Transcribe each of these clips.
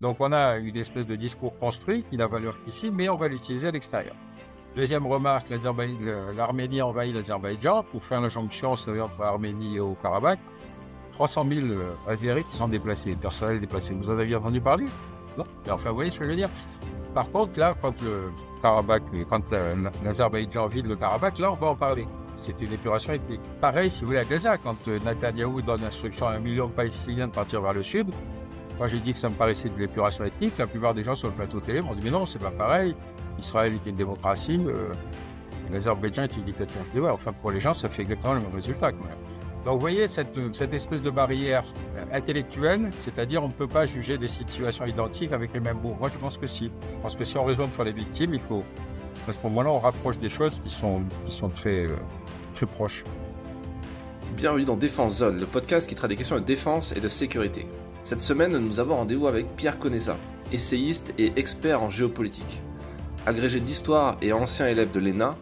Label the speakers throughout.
Speaker 1: Donc on a une espèce de discours construit qui n'a valeur qu'ici, mais on va l'utiliser à l'extérieur. Deuxième remarque, l'Arménie envahit l'Azerbaïdjan pour faire la jonction entre l'Arménie et le Karabakh. 300 000 Azeris sont déplacés, personnel déplacés. Vous en avez entendu parler Non enfin, vous voyez ce que je veux dire Par contre, là, quand le Karabakh, quand l'Azerbaïdjan vide le Karabakh, là, on va en parler. C'est une épuration ethnique. Pareil, si vous voulez, à Gaza, quand euh, Netanyahou donne l'instruction à un million de Palestiniens de partir vers le sud, moi, j'ai dit que ça me paraissait de l'épuration ethnique. La plupart des gens sur le plateau télé m'ont dit Mais non, c'est pas pareil. Israël est une démocratie. Euh, L'Azerbaïdjan est une dictature. enfin, pour les gens, ça fait exactement le même résultat. Quand même. Donc, vous voyez cette, euh, espèce de barrière euh, intellectuelle, c'est-à-dire on ne peut pas juger des situations identiques avec les mêmes mots. Moi, je pense que si. Je pense que si on raisonne sur les victimes, il faut. À ce moment-là, on rapproche des choses qui sont, qui sont très, euh, très proches.
Speaker 2: Bienvenue dans Défense Zone, le podcast qui traite des questions de défense et de sécurité. Cette semaine, nous avons rendez-vous avec Pierre Conessa, essayiste et expert en géopolitique. Agrégé d'histoire et ancien élève de l'ENA,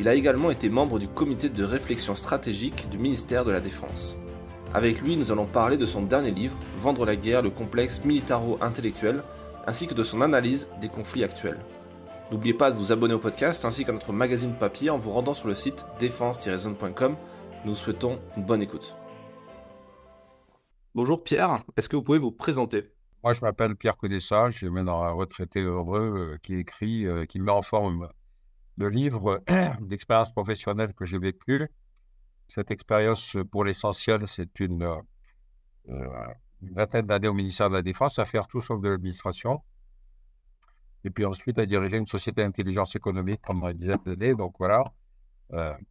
Speaker 2: il a également été membre du comité de réflexion stratégique du ministère de la Défense. Avec lui, nous allons parler de son dernier livre, Vendre la guerre, le complexe militaro-intellectuel, ainsi que de son analyse des conflits actuels. N'oubliez pas de vous abonner au podcast ainsi qu'à notre magazine papier en vous rendant sur le site défense-zone.com. Nous souhaitons une bonne écoute. Bonjour Pierre, est-ce que vous pouvez vous présenter Moi je m'appelle
Speaker 1: Pierre Codessa, je suis maintenant un retraité heureux euh, qui écrit, euh, qui met en forme le livre euh, d'expérience professionnelle que j'ai vécu. Cette expérience, pour l'essentiel, c'est une, une vingtaine d'années au ministère de la Défense à faire tout sauf de l'administration. Et puis ensuite à diriger une société d'intelligence économique pendant une dizaine d'années. Donc voilà,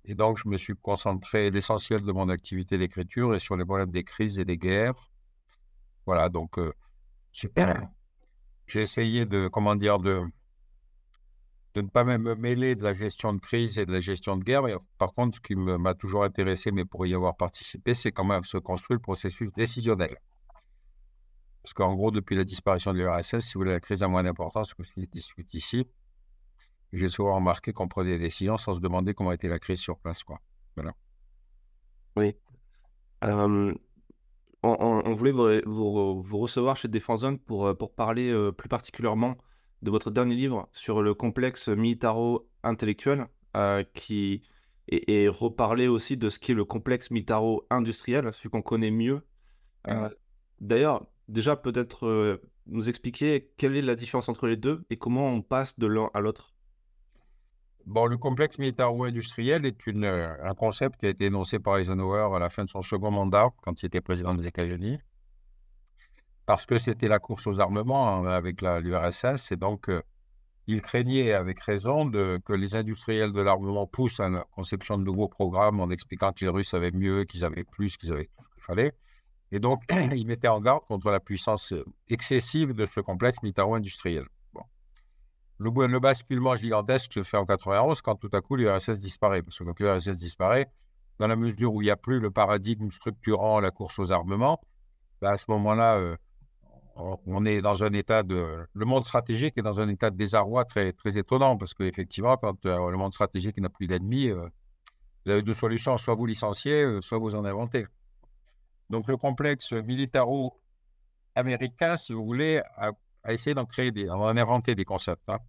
Speaker 1: et donc, je me suis concentré l'essentiel de mon activité d'écriture et sur les problèmes des crises et des guerres. Voilà, donc, euh, super j'ai essayé de, comment dire, de, de ne pas même me mêler de la gestion de crise et de la gestion de guerre. par contre, ce qui m'a toujours intéressé, mais pour y avoir participé, c'est quand même se construire le processus décisionnel. Parce qu'en gros, depuis la disparition de l'URSS, si vous voulez, la crise a moins d'importance que ce qui se discute ici j'ai souvent remarqué qu'on prenait des décisions sans se demander comment était la crise sur place. Quoi. Voilà.
Speaker 2: Oui. on, voulait vous, recevoir chez Défense Zone pour, euh, pour parler euh, plus particulièrement de votre dernier livre sur le complexe militaro-intellectuel euh, qui et, reparler aussi de ce qu'est le complexe militaro-industriel, celui qu'on connaît mieux. D'ailleurs, déjà peut-être nous expliquer quelle est la différence entre les deux et comment on passe de l'un à l'autre
Speaker 1: Bon, le complexe militaro-industriel est euh, un concept qui a été énoncé par Eisenhower à la fin de son second mandat, quand il était président des États-Unis, parce que c'était la course aux armements hein, avec l'URSS, et donc euh, il craignait avec raison que les industriels de l'armement poussent à la conception de nouveaux programmes en expliquant que les Russes avaient mieux, qu'ils avaient plus, qu'ils avaient tout ce qu'il fallait. Et donc, il mettait en garde contre la puissance euh, excessive de ce complexe militaro-industriel le, basculement gigantesque se fait en 91 quand tout à coup l'URSS disparaît. Parce que quand l'URSS disparaît, dans la mesure où il n'y a plus le paradigme structurant la course aux armements, ben, à ce moment-là, euh, on est dans un état de. Le monde stratégique est dans un état de désarroi très, très étonnant parce qu'effectivement, quand euh, le monde stratégique n'a plus d'ennemis, euh, vous avez deux solutions soit vous licenciez, soit vous en inventez. Donc le complexe militaro-américain, si vous voulez, a essayer d'en créer des, inventer des concepts. Hein.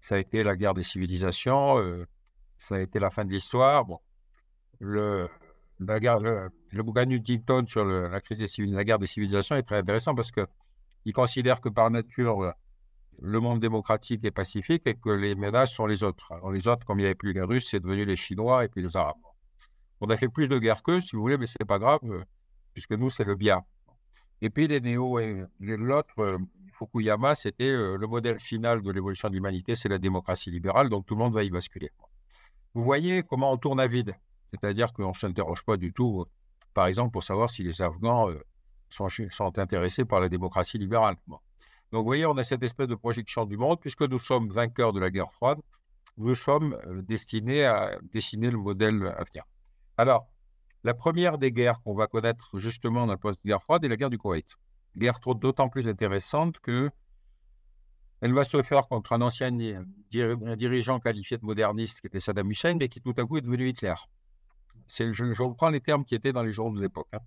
Speaker 1: Ça a été la guerre des civilisations, euh, ça a été la fin de l'histoire. Bon, le, la le, Bougain sur la crise des la guerre des civilisations est très intéressant parce que il considère que par nature euh, le monde démocratique est pacifique et que les menaces sont les autres. les autres, comme il n'y avait plus les Russes, c'est devenu les Chinois et puis les Arabes. On a fait plus de guerres qu'eux, si vous voulez, mais c'est pas grave euh, puisque nous c'est le bien. Et puis les néo et l'autre Fukuyama, c'était euh, le modèle final de l'évolution de l'humanité, c'est la démocratie libérale, donc tout le monde va y basculer. Vous voyez comment on tourne à vide, c'est-à-dire qu'on ne s'interroge pas du tout, euh, par exemple, pour savoir si les Afghans euh, sont, intéressés par la démocratie libérale. Donc vous voyez, on a cette espèce de projection du monde, puisque nous sommes vainqueurs de la guerre froide, nous sommes destinés à dessiner le modèle à venir. Alors, la première des guerres qu'on va connaître justement dans la post-guerre froide est la guerre du Koweït guerre d'autant plus intéressante que elle va se faire contre un ancien dirigeant qualifié de moderniste qui était Saddam Hussein, mais qui tout à coup est devenu Hitler. je, reprends les termes qui étaient dans les journaux de l'époque. Hein.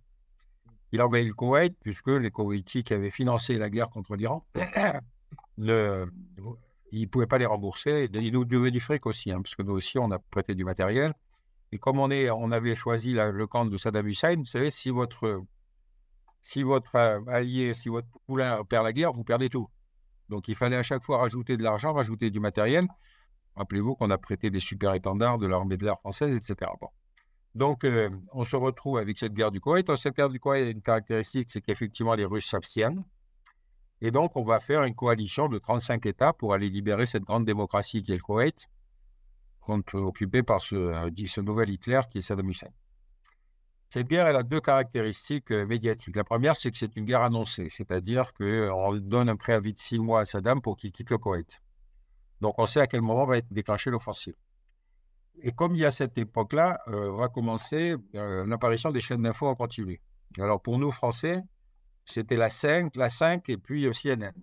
Speaker 1: Il envahi le Koweït, puisque les Koweïtis qui avaient financé la guerre contre l'Iran, le, ils ne pouvaient pas les rembourser. Ils nous devaient du fric aussi, hein, puisque nous aussi, on a prêté du matériel. Et comme on, est, on avait choisi la, le camp de Saddam Hussein, vous savez, si votre si votre euh, allié, si votre poulain perd la guerre, vous perdez tout. Donc il fallait à chaque fois rajouter de l'argent, rajouter du matériel. Rappelez-vous qu'on a prêté des super étendards de l'armée de l'air française, etc. Bon. Donc euh, on se retrouve avec cette guerre du Koweït. Cette guerre du Koweït a une caractéristique, c'est qu'effectivement les Russes s'abstiennent. Et donc on va faire une coalition de 35 États pour aller libérer cette grande démocratie qui est le Koweït, occupée par euh, ce nouvel Hitler qui est Saddam Hussein. Cette guerre, elle a deux caractéristiques euh, médiatiques. La première, c'est que c'est une guerre annoncée, c'est-à-dire qu'on euh, donne un préavis de six mois à Saddam pour qu'il quitte le Koweït. Donc on sait à quel moment va être déclenchée l'offensive. Et comme il y a cette époque-là, euh, va commencer l'apparition des chaînes d'infos en continu. Alors pour nous, Français, c'était la 5, la 5 et puis aussi CNN.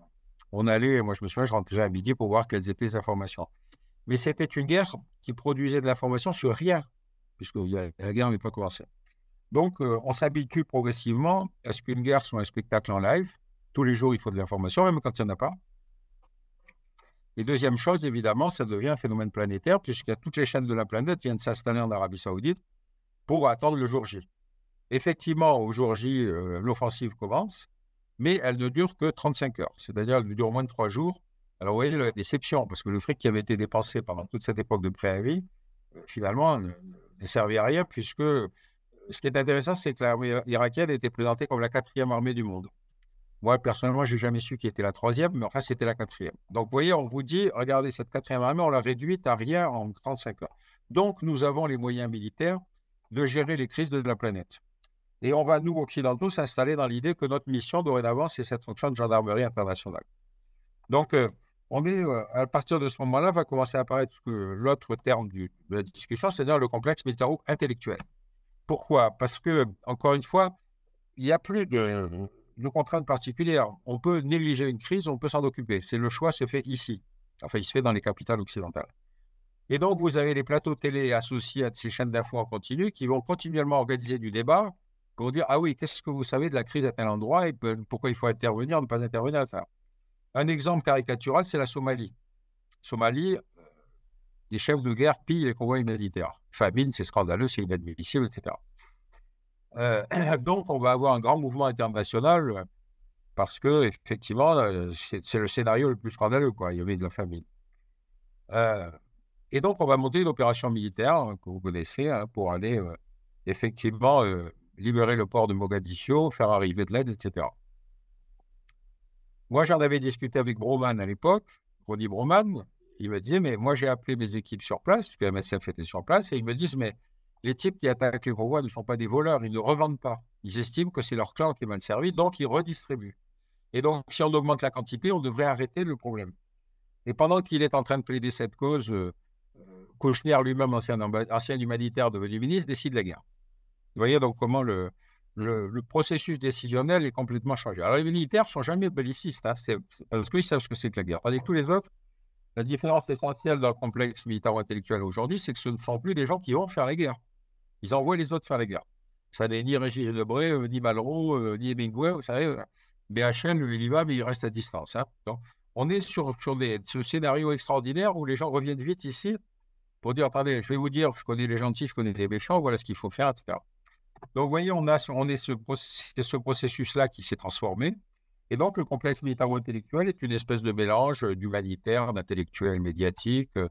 Speaker 1: On allait, moi je me souviens, je rentrais à midi pour voir quelles étaient les informations. Mais c'était une guerre qui produisait de l'information sur rien, puisque la guerre n'est pas commencé. Donc, euh, on s'habitue progressivement à ce qu'une guerre soit un spectacle en live. Tous les jours, il faut de l'information, même quand il n'y en a pas. Et deuxième chose, évidemment, ça devient un phénomène planétaire, puisqu'il y a toutes les chaînes de la planète viennent s'installer en Arabie Saoudite pour attendre le jour J. Effectivement, au jour J, euh, l'offensive commence, mais elle ne dure que 35 heures, c'est-à-dire elle dure moins de trois jours. Alors, vous voyez la déception, parce que le fric qui avait été dépensé pendant toute cette époque de préavis, euh, finalement, ne, ne servait à rien, puisque ce qui est intéressant, c'est que l'armée irakienne était présentée comme la quatrième armée du monde. Moi, personnellement, je n'ai jamais su qui était la troisième, mais enfin, c'était la quatrième. Donc, vous voyez, on vous dit, regardez, cette quatrième armée, on l'a réduite à rien en 35 ans. Donc, nous avons les moyens militaires de gérer les crises de la planète. Et on va, nous, occidentaux, s'installer dans l'idée que notre mission, dorénavant, c'est cette fonction de gendarmerie internationale. Donc, euh, on est, euh, à partir de ce moment-là, va commencer à apparaître euh, l'autre terme de la discussion, c'est-à-dire le complexe militaro-intellectuel. Pourquoi Parce que, encore une fois, il n'y a plus de, contraintes particulières. On peut négliger une crise, on peut s'en occuper. C'est le choix se fait ici. Enfin, il se fait dans les capitales occidentales. Et donc, vous avez les plateaux télé associés à ces chaînes d'infos en continu qui vont continuellement organiser du débat pour dire Ah oui, qu'est-ce que vous savez de la crise à tel endroit et pourquoi il faut intervenir, ne pas intervenir à ça. Un exemple caricatural, c'est la Somalie. Somalie, les chefs de guerre pillent les convois humanitaires. Famine, c'est scandaleux, c'est inadmissible, etc. Euh, donc, on va avoir un grand mouvement international euh, parce que, effectivement, euh, c'est le scénario le plus scandaleux, quoi. Il y avait de la famine. et donc, on va monter une opération militaire hein, que vous connaissez hein, pour aller effectivement libérer le port de Mogadiscio, faire arriver de l'aide, etc. Moi, j'en avais discuté avec Broman à l'époque, Ronnie Broman, il me disait, mais moi j'ai appelé mes équipes sur place, puisque MSF était sur place, et ils me disent, mais les types qui attaquent les convois ne sont pas des voleurs, ils ne revendent pas. Ils estiment que c'est leur clan qui est mal servi, donc ils redistribuent. Et donc, si on augmente la quantité, on devrait arrêter le problème. Et pendant qu'il est en train de plaider cette cause, euh, Kouchner, lui-même ancien, ancien, humanitaire devenu ministre, décide la guerre. Vous voyez donc comment le, le, processus décisionnel est complètement changé. Alors, les militaires ne sont jamais bellicistes, hein, c'est parce qu'ils savent ce que c'est que la guerre. Tandis que tous les autres, la différence des dans le complexe militaro-intellectuel aujourd'hui, c'est que ce ne sont plus des gens qui vont faire la guerre. Ils envoient les autres faire la guerre. Ça n'est ni Régis Debray, euh, ni Malraux, euh, ni Hemingway, vous savez. Euh, BHL, lui, il va, mais il reste à distance. Hein. Donc, on est sur, sur ce scénario extraordinaire où les gens reviennent vite ici pour dire attendez, je vais vous dire, je connais les gentils, je connais les méchants, voilà ce qu'il faut faire, etc. Donc, vous voyez, on a, on est ce, ce processus-là qui s'est transformé. Et donc, le complexe militaro-intellectuel est une espèce de mélange euh, d'humanitaires, d'intellectuels médiatiques, euh,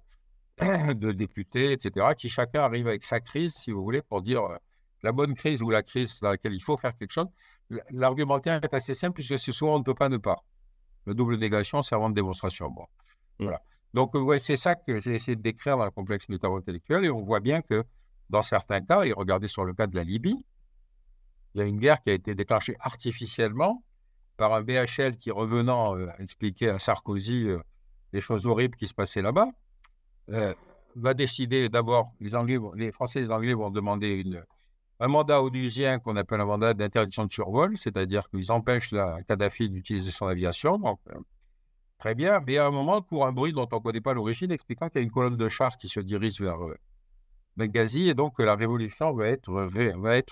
Speaker 1: de députés, etc., qui chacun arrive avec sa crise, si vous voulez, pour dire euh, la bonne crise ou la crise dans laquelle il faut faire quelque chose. L'argumentaire est assez simple, puisque c'est souvent on ne peut pas ne pas. Le double négation servant de démonstration. Bon. Mmh. Voilà. Donc, c'est ça que j'ai essayé de décrire dans le complexe militaro-intellectuel, et on voit bien que dans certains cas, et regardez sur le cas de la Libye, il y a une guerre qui a été déclenchée artificiellement par un BHL qui, revenant, euh, expliquer à Sarkozy euh, les choses horribles qui se passaient là-bas, euh, va décider d'abord, les, Français et les Anglais vont demander une, un mandat onusien qu'on appelle un mandat d'interdiction de survol, c'est-à-dire qu'ils empêchent la Kadhafi d'utiliser son aviation. très bien, mais à un moment, pour un bruit dont on ne connaît pas l'origine, expliquant qu'il y a une colonne de chars qui se dirige vers Benghazi, et donc que la révolution va être,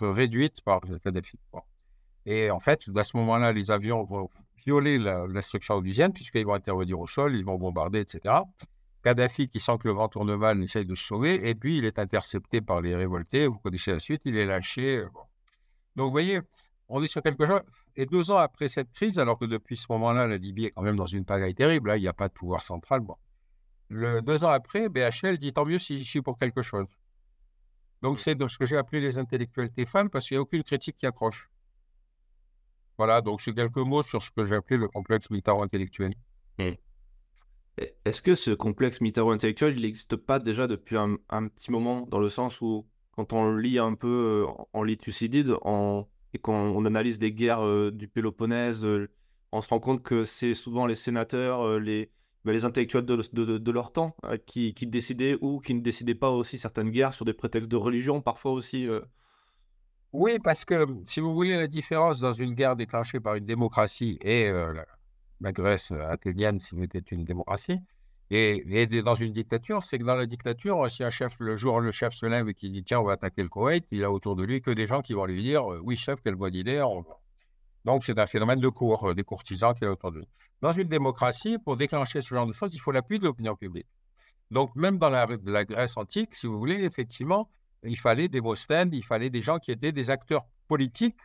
Speaker 1: réduite par Kadhafi. Et en fait, à ce moment-là, les avions vont violer l'instruction onusienne, puisqu'ils vont intervenir au sol, ils vont bombarder, etc. Kadhafi, qui sent que le vent tourne mal, essaye de se sauver, et puis il est intercepté par les révoltés. Vous connaissez la suite, il est lâché. Euh, Donc, vous voyez, on est sur quelque chose. Et deux ans après cette crise, alors que depuis ce moment-là, la Libye est quand même dans une pagaille terrible, hein, il n'y a pas de pouvoir central. Bon. Le, deux ans après, BHL dit tant mieux si j'y suis pour quelque chose. Donc, c'est ce que j'ai appelé les intellectuels femmes, parce qu'il n'y a aucune critique qui accroche.
Speaker 2: Voilà, donc c'est quelques mots sur ce que appelé le complexe militaro-intellectuel. Hmm. Est-ce que ce complexe militaro-intellectuel, il n'existe pas déjà depuis un, petit moment, dans le sens où quand on lit un peu, euh, on lit Thucydide, et quand on analyse des guerres euh, du Péloponnèse, euh, on se rend compte que c'est souvent les sénateurs, les, ben, les intellectuels de, leur temps qui, décidaient ou qui ne décidaient pas aussi certaines guerres sur des prétextes de religion, parfois aussi.
Speaker 1: Oui, parce que mmh, si vous voulez la différence dans une guerre déclenchée par une démocratie et la, Grèce athénienne, si vous était une démocratie, et, dans une dictature, c'est que dans la dictature, euh, si un chef, le jour le chef se lève et qu'il dit tiens, on va attaquer le Koweït, il a autour de lui que des gens qui vont lui dire oui, chef, quelle bonne idée. Donc, c'est un phénomène de cours, euh, des courtisans qu'il a autour de lui. Dans une démocratie, pour déclencher ce genre de choses, il faut l'appui de l'opinion publique. Donc, même dans la Grèce antique, si vous voulez, effectivement, il fallait des Demosthène, il fallait des gens qui étaient des acteurs politiques.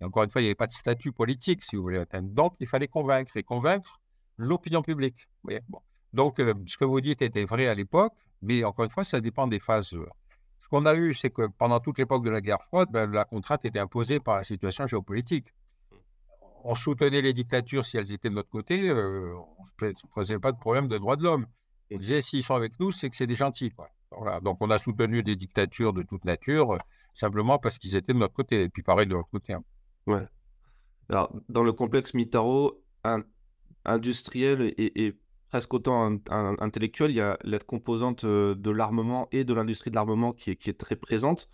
Speaker 1: Et encore une fois, il n'y avait pas de statut politique, si vous voulez. Donc, il fallait convaincre et convaincre l'opinion publique. Donc, euh, ce que vous dites était vrai à l'époque, mais encore une fois, ça dépend des phases. Ce qu'on a eu, c'est que pendant toute l'époque de la guerre froide, ben, la contrainte était imposée par la situation géopolitique. On soutenait les dictatures si elles étaient de notre côté, euh, on ne posait pas de problème de droits de l'homme. On disait, s'ils sont avec nous, c'est que c'est des gentils. Quoi. Donc, on a soutenu des dictatures de toute nature euh, simplement parce qu'ils étaient de notre côté, et puis pareil de l'autre côté. Hein. Ouais.
Speaker 2: Alors, dans le complexe Mitaro, un, industriel et, presque autant un, intellectuel, il y a la composante euh, de l'armement et de l'industrie de l'armement qui est, très présente.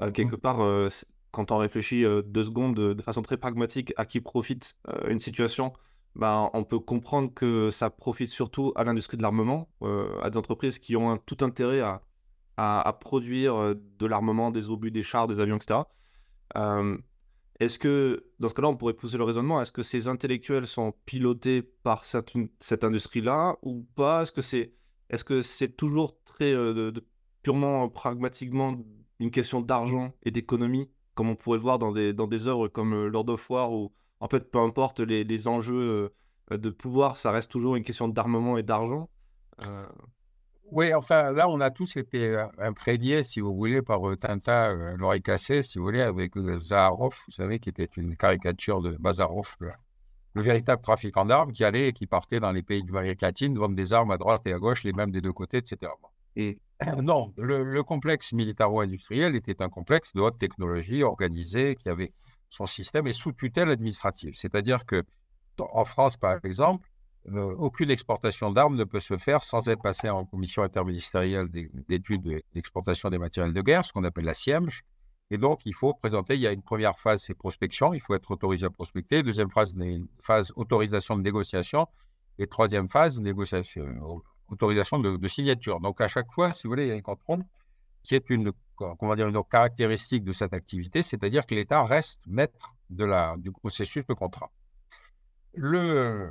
Speaker 2: Euh, mmh. quelque part, quand on réfléchit deux secondes de façon très pragmatique à qui profite une situation ben, on peut comprendre que ça profite surtout à l'industrie de l'armement, euh, à des entreprises qui ont un, tout intérêt à, produire euh, de l'armement, des obus, des chars, des avions, etc. Euh, est-ce que, dans ce cas-là, on pourrait pousser le raisonnement, est-ce que ces intellectuels sont pilotés par cette, industrie-là ou pas Est-ce que c'est est -ce toujours très purement pragmatiquement une question d'argent et d'économie, comme on pourrait le voir dans des, dans des œuvres comme Lord of War ou en fait, peu importe les, enjeux euh, de pouvoir, ça reste toujours une question d'armement et d'argent. Euh.
Speaker 1: Oui, enfin, là, on a tous été euh, imprégnés, si vous voulez, par Tintin, l'oreille cassée, si vous voulez, avec Zaharoff, vous savez, qui était une caricature de Bazarov, le, véritable trafiquant d'armes qui allait et qui partait dans les pays de l'Amérique latine vendre des armes à droite et à gauche, les mêmes des deux côtés, etc. Et non, le, le complexe militaro-industriel était un complexe de haute technologie organisé qui avait son système est sous tutelle administrative. C'est-à-dire que en France, par exemple, euh, aucune exportation d'armes ne peut se faire sans être passée en commission interministérielle d'études d'exportation des matériels de guerre, ce qu'on appelle la CIEMG. Et donc, il faut présenter, il y a une première phase, c'est prospection, il faut être autorisé à prospecter. Deuxième phase, une phase autorisation de négociation. Et troisième phase, négociation, autorisation de, signature. Donc, à chaque fois, si vous voulez, il y a une qui est une qu'on va dire, une caractéristique de cette activité, c'est-à-dire que l'État reste maître de la, du processus de contrat. la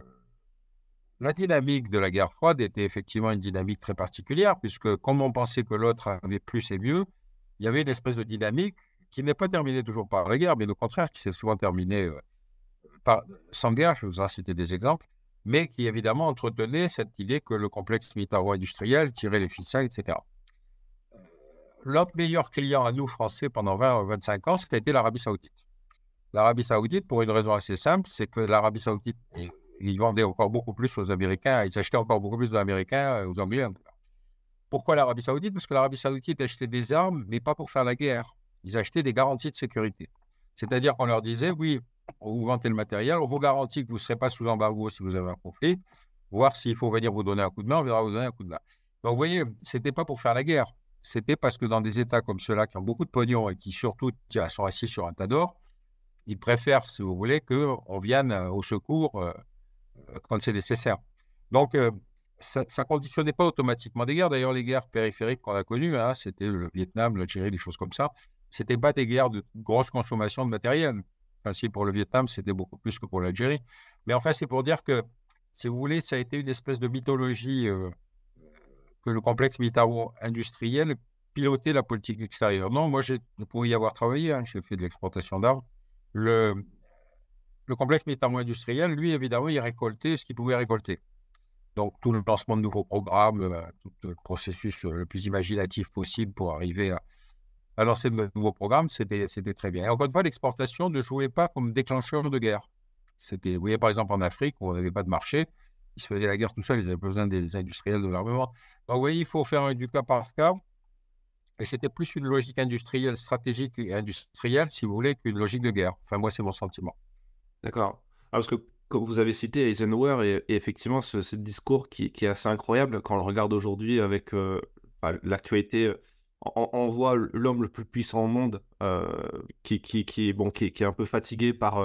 Speaker 1: dynamique de la guerre froide était effectivement une dynamique très particulière, puisque comme on pensait que l'autre avait plus et mieux, il y avait une espèce de dynamique qui n'est pas terminée toujours par la guerre, mais au contraire, qui s'est souvent terminée euh, sans guerre, je vous en citer des exemples, mais qui évidemment entretenait cette idée que le complexe militaro-industriel tirait les ficelles, etc. Le meilleur client à nous, Français, pendant 20 ou 25 ans, c'était l'Arabie Saoudite. L'Arabie Saoudite, pour une raison assez simple, c'est que l'Arabie Saoudite, ils vendaient encore beaucoup plus aux Américains, ils achetaient encore beaucoup plus aux Américains, euh, aux Anglais. Pourquoi l'Arabie Saoudite Parce que l'Arabie Saoudite achetait des armes, mais pas pour faire la guerre. Ils achetaient des garanties de sécurité. C'est-à-dire qu'on leur disait, oui, on vous vendait le matériel, on vous garantit que vous ne serez pas sous embargo si vous avez un conflit, voir s'il faut venir vous donner un coup de main, on viendra vous donner un coup de main. Donc vous voyez, ce n'était pas pour faire la guerre c'était parce que dans des États comme ceux-là, qui ont beaucoup de pognon et qui surtout sont assis sur un tas d'or, ils préfèrent, si vous voulez, qu'on vienne euh, au secours euh, euh, quand c'est nécessaire. Donc, ça ne conditionnait pas automatiquement des guerres. D'ailleurs, les guerres périphériques qu'on a connues, hein, c'était le Vietnam, l'Algérie, des choses comme ça, ce n'étaient pas des guerres de grosse consommation de matériel. Ainsi, pour le Vietnam, c'était beaucoup plus que pour l'Algérie. Mais enfin, c'est pour dire que, si vous voulez, ça a été une espèce de mythologie le complexe militaro-industriel pilotait la politique extérieure. Non, moi, pour y avoir travaillé, hein, j'ai fait de l'exportation d'armes, le, le complexe militaro-industriel, lui, évidemment, il récoltait ce qu'il pouvait récolter. Donc, tout le lancement de nouveaux programmes, euh, tout le processus euh, le plus imaginatif possible pour arriver à, lancer de nouveaux programmes, c'était très bien. encore une fois, l'exportation ne jouait pas comme déclencheur de guerre. C'était, vous voyez, par exemple, en Afrique, où on n'avait pas de marché, ils se faisaient la guerre tout seuls, ils avaient besoin des industriels de l'armement. Donc, vous voyez, il faut faire du cas par cas. Et c'était plus une logique industrielle, stratégique et industrielle, si vous voulez, qu'une logique de guerre. Enfin, moi, c'est mon sentiment.
Speaker 2: D'accord. Ah, parce que, comme vous avez cité Eisenhower, et, effectivement, ce, discours qui, est assez incroyable quand on le regarde aujourd'hui avec euh, l'actualité. Euh, on, voit l'homme le plus puissant au monde euh, qui, qui, est bon, qui, est un peu fatigué par,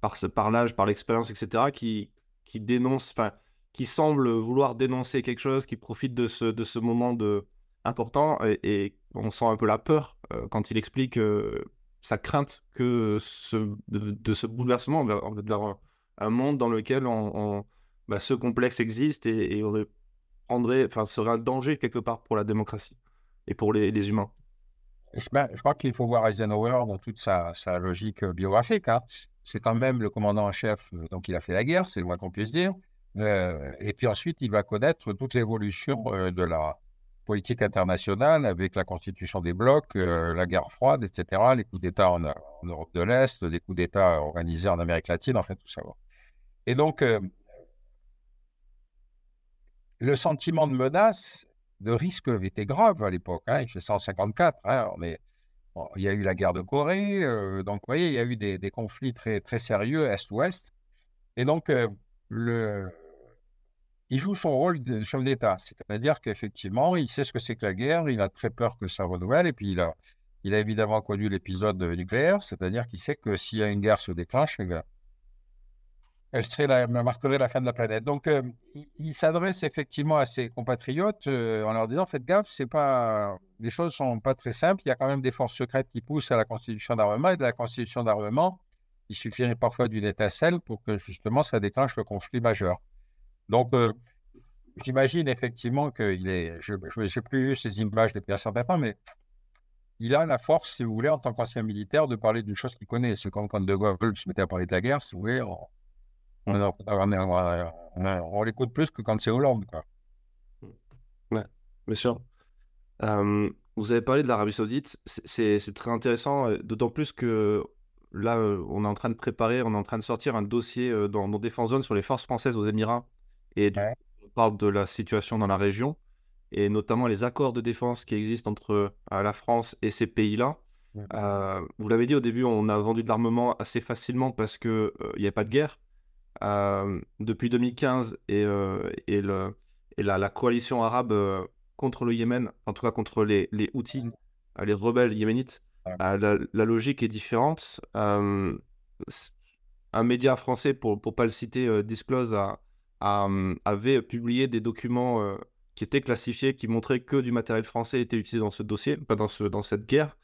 Speaker 2: par, par l'âge, par l'expérience, etc., qui, qui dénonce, enfin, qui semble vouloir dénoncer quelque chose, qui profite de ce, de ce moment de... important, et, on sent un peu la peur euh, quand il explique euh, sa crainte que ce, de, ce bouleversement vers, vers un, monde dans lequel bah, ce complexe existe et, serait un danger quelque part pour la démocratie et pour les, humains. Ben, je crois qu'il faut voir Eisenhower dans toute sa, sa logique
Speaker 1: euh, biographique. Hein c'est quand même le commandant en chef, euh, donc il a fait la guerre, c'est le moins qu'on puisse dire. Euh, et puis ensuite, il va connaître toute l'évolution euh, de la politique internationale avec la constitution des blocs, la guerre froide, etc., les coups d'État en, Europe de l'Est, les coups d'État organisés en Amérique latine, en fait, tout ça. Et donc, le sentiment de menace, de risque était grave à l'époque. Hein, il fait 154, hein, on est il y a eu la guerre de Corée, euh, donc vous voyez, il y a eu des, conflits très, très sérieux Est-Ouest. Et donc, euh, le... il joue son rôle de chef d'État, c'est-à-dire qu'effectivement, il sait ce que c'est que la guerre, il a très peur que ça renouvelle, et puis il a, il a évidemment connu l'épisode nucléaire, c'est-à-dire qu'il sait que s'il y a une guerre se déclenche, eh elle serait la, marquerait la fin de la planète. Donc, euh, il s'adresse effectivement à ses compatriotes euh, en leur disant faites gaffe, c'est pas les choses sont pas très simples. Il y a quand même des forces secrètes qui poussent à la constitution d'armement et de la constitution d'armement, il suffirait parfois d'une étincelle pour que justement ça déclenche le conflit majeur. Donc, euh, j'imagine effectivement qu'il est. Je n'ai plus eu ces images depuis un certain temps, mais il a la force, si vous voulez, en tant qu'ancien militaire, de parler d'une chose qu'il connaît. C'est comme quand De Gaulle se mettait à parler de la guerre, si vous voulez, on, l'écoute euh, plus que quand c'est Hollande. Quoi. bien
Speaker 2: sûr. Euh, vous avez parlé de l'Arabie Saoudite. C'est très intéressant, euh, d'autant plus que là, on est en train de préparer, on est en train de sortir un dossier dans nos défense zones sur les forces françaises aux Émirats. Et on parle de la situation dans la région et notamment les accords de défense qui existent entre la France et ces pays-là. vous l'avez dit au début, on a vendu de l'armement assez facilement parce qu'il n'y y a pas de guerre. Euh, depuis 2015 euh, et, le, la, coalition arabe euh, contre le Yémen, en tout cas contre les, les Houthis, les rebelles yéménites, la, logique est différente. un média français, pour ne pas le citer, Disclose avait publié des documents qui étaient classifiés, qui montraient que du matériel français était utilisé dans ce dossier, pas dans, dans cette guerre,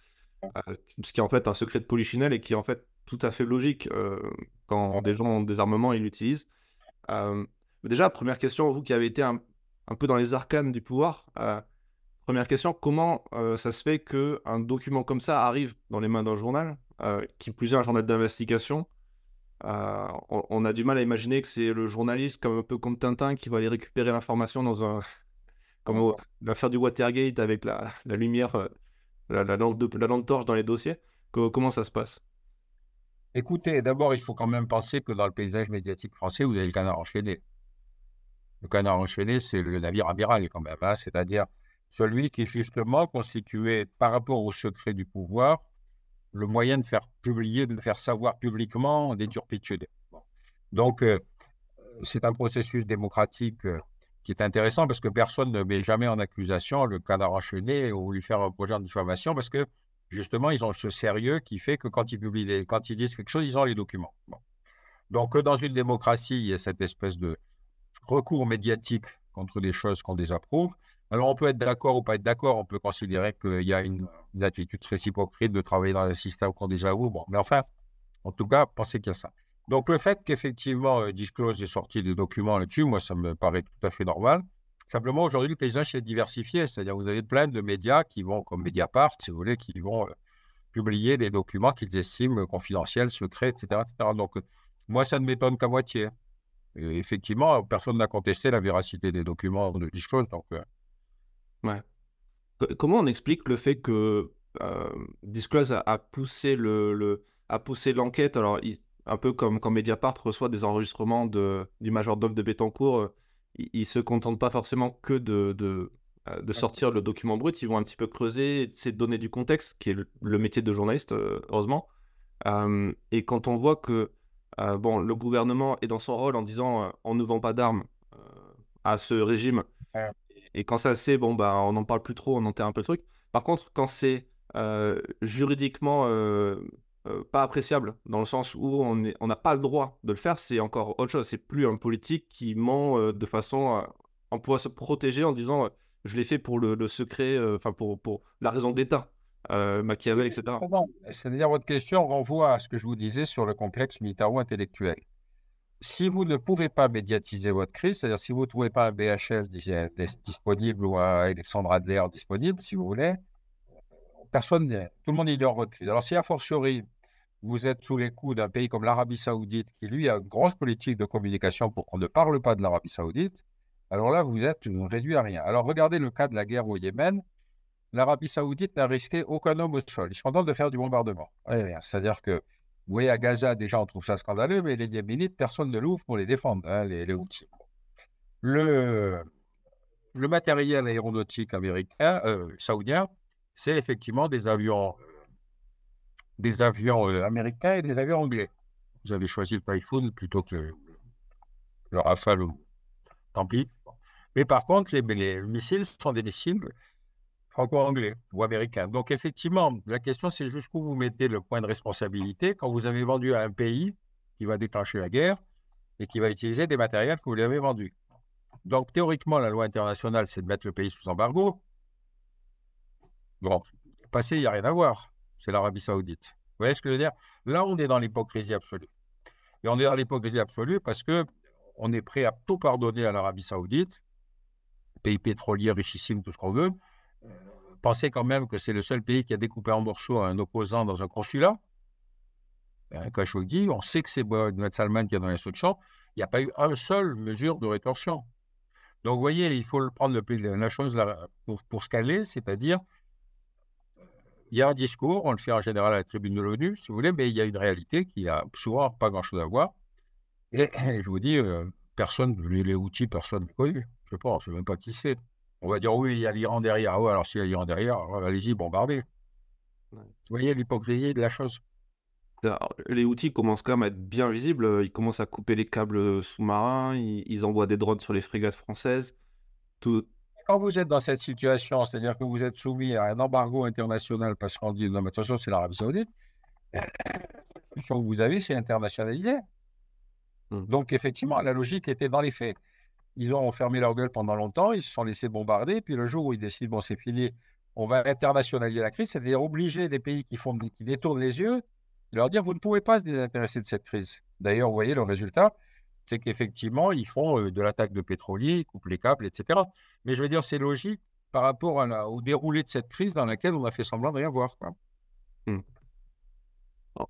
Speaker 2: ce qui est en fait un secret de polichinelle et qui en fait tout à fait logique euh, quand des gens ont des armements, ils l'utilisent. Euh, déjà, première question, vous qui avez été un, peu dans les arcanes du pouvoir, euh, première question, comment ça se fait qu'un document comme ça arrive dans les mains d'un journal, qui plus est un journal d'investigation on, a du mal à imaginer que c'est le journaliste, comme un peu comme Tintin, qui va aller récupérer l'information dans un. comme l'affaire du Watergate avec la, lumière, la, lampe de, torche dans les dossiers. comment ça se passe
Speaker 1: Écoutez, d'abord, il faut quand même penser que dans le paysage médiatique français, vous avez le canard enchaîné. Le canard enchaîné, c'est le navire amiral quand même, hein. c'est-à-dire celui qui justement constituait, par rapport au secret du pouvoir, le moyen de faire publier, de faire savoir publiquement des turpitudes. Donc, euh, c'est un processus démocratique euh, qui est intéressant parce que personne ne met jamais en accusation le canard enchaîné ou lui faire un projet de diffamation parce que justement, ils ont ce sérieux qui fait que quand ils publient, quand ils disent quelque chose, ils ont les documents. Donc, euh, dans une démocratie, il y a cette espèce de recours médiatique contre des choses qu'on désapprouve. Alors, on peut être d'accord ou pas être d'accord. On peut considérer qu'il y a une, attitude attitude hypocrite de travailler dans un système qu'on désavoue. Bon, mais enfin, en tout cas, pensez qu'il y a ça. Donc, le fait qu'effectivement, euh, Disclose ait sorti des documents là-dessus, moi, ça me paraît tout à fait normal. Simplement, aujourd'hui, le paysage s'est diversifié, c'est-à-dire vous avez plein de médias qui vont, comme Mediapart, si vous voulez, qui vont euh, publier des documents qu'ils estiment euh, confidentiels, secrets, etc. Donc, euh, moi, ça ne m'étonne qu'à moitié. effectivement, personne n'a contesté la véracité des documents de disclose. Donc,
Speaker 2: Comment on explique le fait que Disclose a, poussé le, a poussé l'enquête Alors, un peu comme quand Mediapart reçoit des enregistrements de, du major de Bettencourt ils ne se contentent pas forcément que de, de, euh, de, sortir le document brut, ils vont un petit peu creuser, c'est donner du contexte, qui est le, métier de journaliste, euh, heureusement. Euh, et quand on voit que bon, le gouvernement est dans son rôle en disant on ne vend pas d'armes à ce régime, et quand ça c'est bon, bah, on n'en parle plus trop, on enterre un peu le truc. Par contre, quand c'est juridiquement euh, pas appréciable, dans le sens où on n'a pas le droit de le faire, c'est encore autre chose. C'est plus un politique qui ment euh, de façon à pouvoir se protéger en disant euh, je l'ai fait pour le, secret, enfin pour, pour la raison d'État, Machiavel, etc.
Speaker 1: C'est-à-dire, votre question renvoie à ce que je vous disais sur le complexe militaro-intellectuel. Si vous ne pouvez pas médiatiser votre crise, c'est-à-dire si vous ne trouvez pas un BHL disponible ou un Alexandre Adler disponible, si vous voulez, personne, tout le monde est en crise. Alors, si a fortiori, vous êtes sous les coups d'un pays comme l'Arabie Saoudite, qui lui a une grosse politique de communication pour qu'on ne parle pas de l'Arabie Saoudite, alors là, vous êtes réduit à rien. Alors, regardez le cas de la guerre au Yémen. L'Arabie Saoudite n'a risqué aucun homme au sol. Ils sont en de faire du bombardement eh C'est-à-dire que, vous voyez, à Gaza, déjà, on trouve ça scandaleux, mais les Yéménites, personne ne l'ouvre pour les défendre, hein, les, outils. Le, le matériel aéronautique américain, euh, saoudien, c'est effectivement des avions, euh, des avions euh, américains et des avions anglais. Vous avez choisi le Typhoon plutôt que le, Rafale. Tant pis. Mais par contre, les, les missiles sont des missiles franco-anglais ou américains. Donc effectivement, la question c'est jusqu'où vous mettez le point de responsabilité quand vous avez vendu à un pays qui va déclencher la guerre et qui va utiliser des matériels que vous lui avez vendus. Donc théoriquement, la loi internationale, c'est de mettre le pays sous embargo. Bon, passé, il n'y a rien à voir. C'est l'Arabie Saoudite. Vous voyez ce que je veux dire Là, on est dans l'hypocrisie absolue. Et on est dans l'hypocrisie absolue parce que on est prêt à tout pardonner à l'Arabie Saoudite, pays pétrolier, richissime, tout ce qu'on veut. Euh, pensez quand même que c'est le seul pays qui a découpé en morceaux un opposant dans un consulat. Un ben, Khashoggi, on sait que c'est Mohamed Salman qui a dans l'instruction. Il n'y a pas eu un seul mesure de rétorsion. Donc, vous voyez, il faut prendre le, la chose pour, pour se c'est-à-dire il y a un discours, on le fait en général à la tribune de l'ONU, si vous voulez, mais il y a une réalité qui a souvent pas grand-chose à voir. Et, je vous dis, euh, personne, les, les outils, personne ne connaît. Je pense, ne sais même pas qui c'est. On va dire, oui, il y a l'Iran derrière. alors s'il y a l'Iran derrière,
Speaker 2: allez-y, bombardez.
Speaker 1: Vous voyez l'hypocrisie de la chose.
Speaker 2: les outils commencent quand même à être bien visibles. Ils commencent à couper les câbles sous-marins, ils, ils, envoient des drones sur les frégates françaises. Tout, quand vous êtes dans cette situation, c'est-à-dire que vous êtes soumis
Speaker 1: à un embargo international parce qu'on dit, non, mais attention, c'est l'Arabie Saoudite, solution que vous avez, c'est internationalisé. Mmh. Donc, effectivement, la logique était dans les faits. Ils ont fermé leur gueule pendant longtemps, ils se sont laissés bombarder, puis le jour où ils décident, bon, c'est fini, on va internationaliser la crise, c'est-à-dire obliger des pays qui, font, qui détournent les yeux, de leur dire, vous ne pouvez pas se désintéresser de cette crise. D'ailleurs, vous voyez le résultat, c'est qu'effectivement, ils font euh, de l'attaque de pétroliers, ils coupent les câbles, etc. Mais je veux dire, c'est logique par rapport au déroulé de cette crise dans laquelle on a fait semblant de rien voir. Hmm.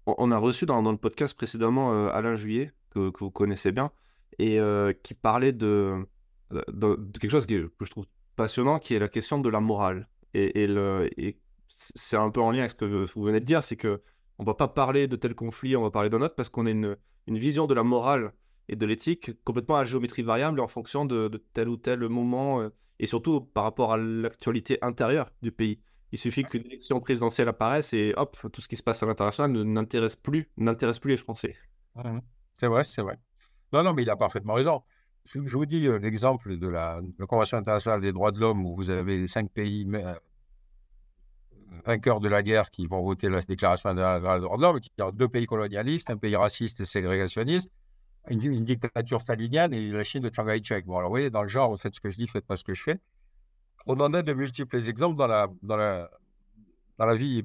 Speaker 2: On a reçu dans, dans le podcast précédemment euh, Alain Juillet, que, vous connaissez bien, et euh, qui parlait de, quelque chose qui, que je trouve passionnant, qui est la question de la morale. Et, et, c'est un peu en lien avec ce que vous venez de dire, c'est que on va pas parler de tel conflit, on va parler d'un autre, parce qu'on a une, une vision de la morale et de l'éthique complètement à géométrie variable en fonction de, tel ou tel moment euh, et surtout par rapport à l'actualité intérieure du pays. Il suffit qu'une élection présidentielle apparaisse et hop, tout ce qui se passe à l'international n'intéresse plus, n'intéresse plus les Français. C'est vrai, c'est vrai. Non, non, mais il a parfaitement raison. Je, vous dis
Speaker 1: euh, l'exemple de la, Convention internationale des droits de l'homme où vous avez les cinq pays euh, vainqueurs de la guerre qui vont voter la Déclaration internationale des droits de l'homme, qui sont deux pays colonialistes, un pays raciste et ségrégationniste, une, dictature stalinienne et la Chine de Chiang Kai-shek. vous voyez, dans le genre, vous faites ce que je dis, faites pas ce que je fais. On en a de multiples exemples dans la, dans la, dans la vie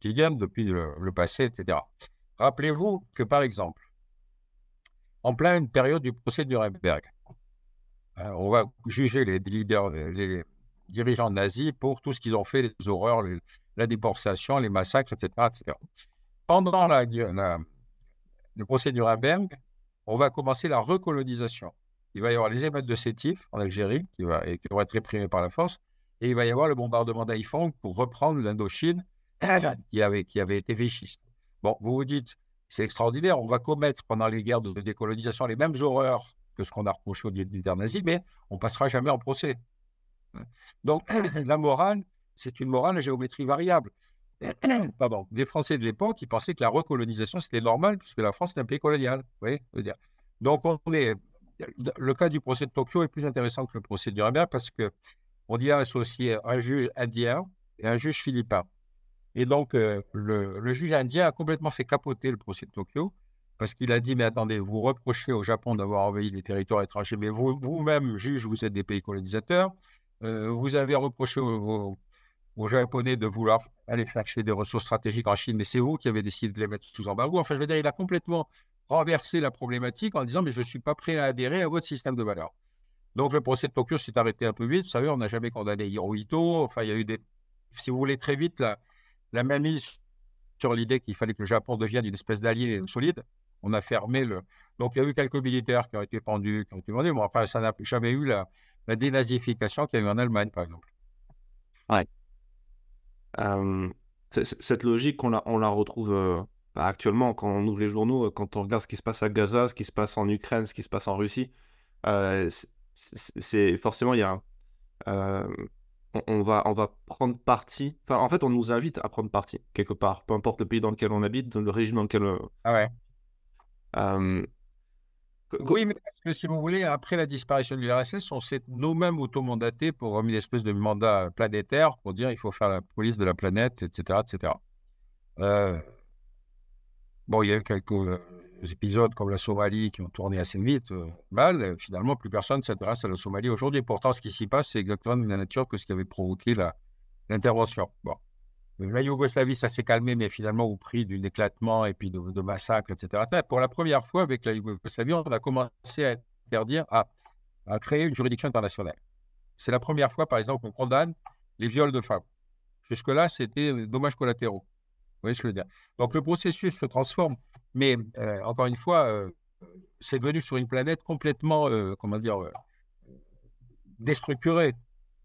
Speaker 1: quotidienne depuis le, passé, etc. Rappelez-vous que, par exemple, en pleine période du procès de Nuremberg, hein, on va juger les leaders, les dirigeants nazis pour tout ce qu'ils ont fait, les horreurs, la déportation, les massacres, etc. Pendant la, le procès de Nuremberg, on va commencer la recolonisation. Il va y avoir les émeutes de Sétif en Algérie qui, va, vont être réprimées par la force, et il va y avoir le bombardement d'Aïfang pour reprendre l'Indochine qui avait, été vichiste. Bon, vous vous dites, c'est extraordinaire, on va commettre pendant les guerres de décolonisation les mêmes horreurs que ce qu'on a reproché aux de nazis, mais on passera jamais en procès. Donc la morale, c'est une morale à géométrie variable. pardon, des Français de l'époque qui pensaient que la recolonisation, c'était normal, puisque la France est un pays colonial. Vous voyez dire. Donc, on est, le cas du procès de Tokyo est plus intéressant que le procès du Nuremberg parce que on y a associé un juge indien et un juge philippin. Et donc, euh, le, le, juge indien a complètement fait capoter le procès de Tokyo parce qu'il a dit, mais attendez, vous reprochez au Japon d'avoir envahi les territoires étrangers, mais vous-même, juge, vous êtes des pays colonisateurs. Euh, vous avez reproché aux au, aux Japonais de vouloir aller chercher des ressources stratégiques en Chine, mais c'est vous qui avez décidé de les mettre sous embargo. Enfin, je veux dire, il a complètement renversé la problématique en disant, mais je ne suis pas prêt à adhérer à votre système de valeurs. Donc, le procès de Tokyo s'est arrêté un peu vite. Vous savez, on n'a jamais condamné Hirohito. Enfin, il y a eu des, si vous voulez, très vite, la, la mainmise sur l'idée qu'il fallait que le Japon devienne une espèce d'allié solide. On a fermé le. Donc, il y a eu quelques militaires qui ont été pendus, qui ont été vendus. Bon, enfin, ça n'a jamais eu la, dénazification qu'il y a eu en Allemagne, par exemple.
Speaker 2: Ouais. Euh, cette logique, on la, on la retrouve euh, bah, actuellement quand on ouvre les journaux, euh, quand on regarde ce qui se passe à Gaza, ce qui se passe en Ukraine, ce qui se passe en Russie. c'est forcément il y a on va, on va prendre parti. Enfin, en fait, on nous invite à prendre parti, quelque part. Peu importe le pays dans lequel on habite, le régime dans lequel. Ah ouais. Oui, mais parce que, si vous voulez, après la disparition
Speaker 1: de l'URSS, on s'est nous-mêmes automandatés pour une espèce de mandat planétaire pour dire il faut faire la police de la planète, etc. etc. Euh, bon, il y a eu quelques euh, épisodes comme la Somalie qui ont tourné assez vite, euh, mal. Finalement, plus personne s'intéresse à la Somalie aujourd'hui. Pourtant, ce qui s'y passe, c'est exactement de la nature que ce qui avait provoqué l'intervention. Bon. La Yougoslavie, ça s'est calmé, mais finalement au prix d'un éclatement et puis de, massacres, etc. Pour la première fois avec la Yougoslavie, on a commencé à interdire, à, créer une juridiction internationale. C'est la première fois, par exemple, qu'on condamne les viols de femmes. Jusque-là, c'était euh, dommages collatéraux. Vous voyez ce que je veux dire Donc le processus se transforme, mais euh, encore une fois, euh, c'est devenu sur une planète complètement, comment dire, déstructurée.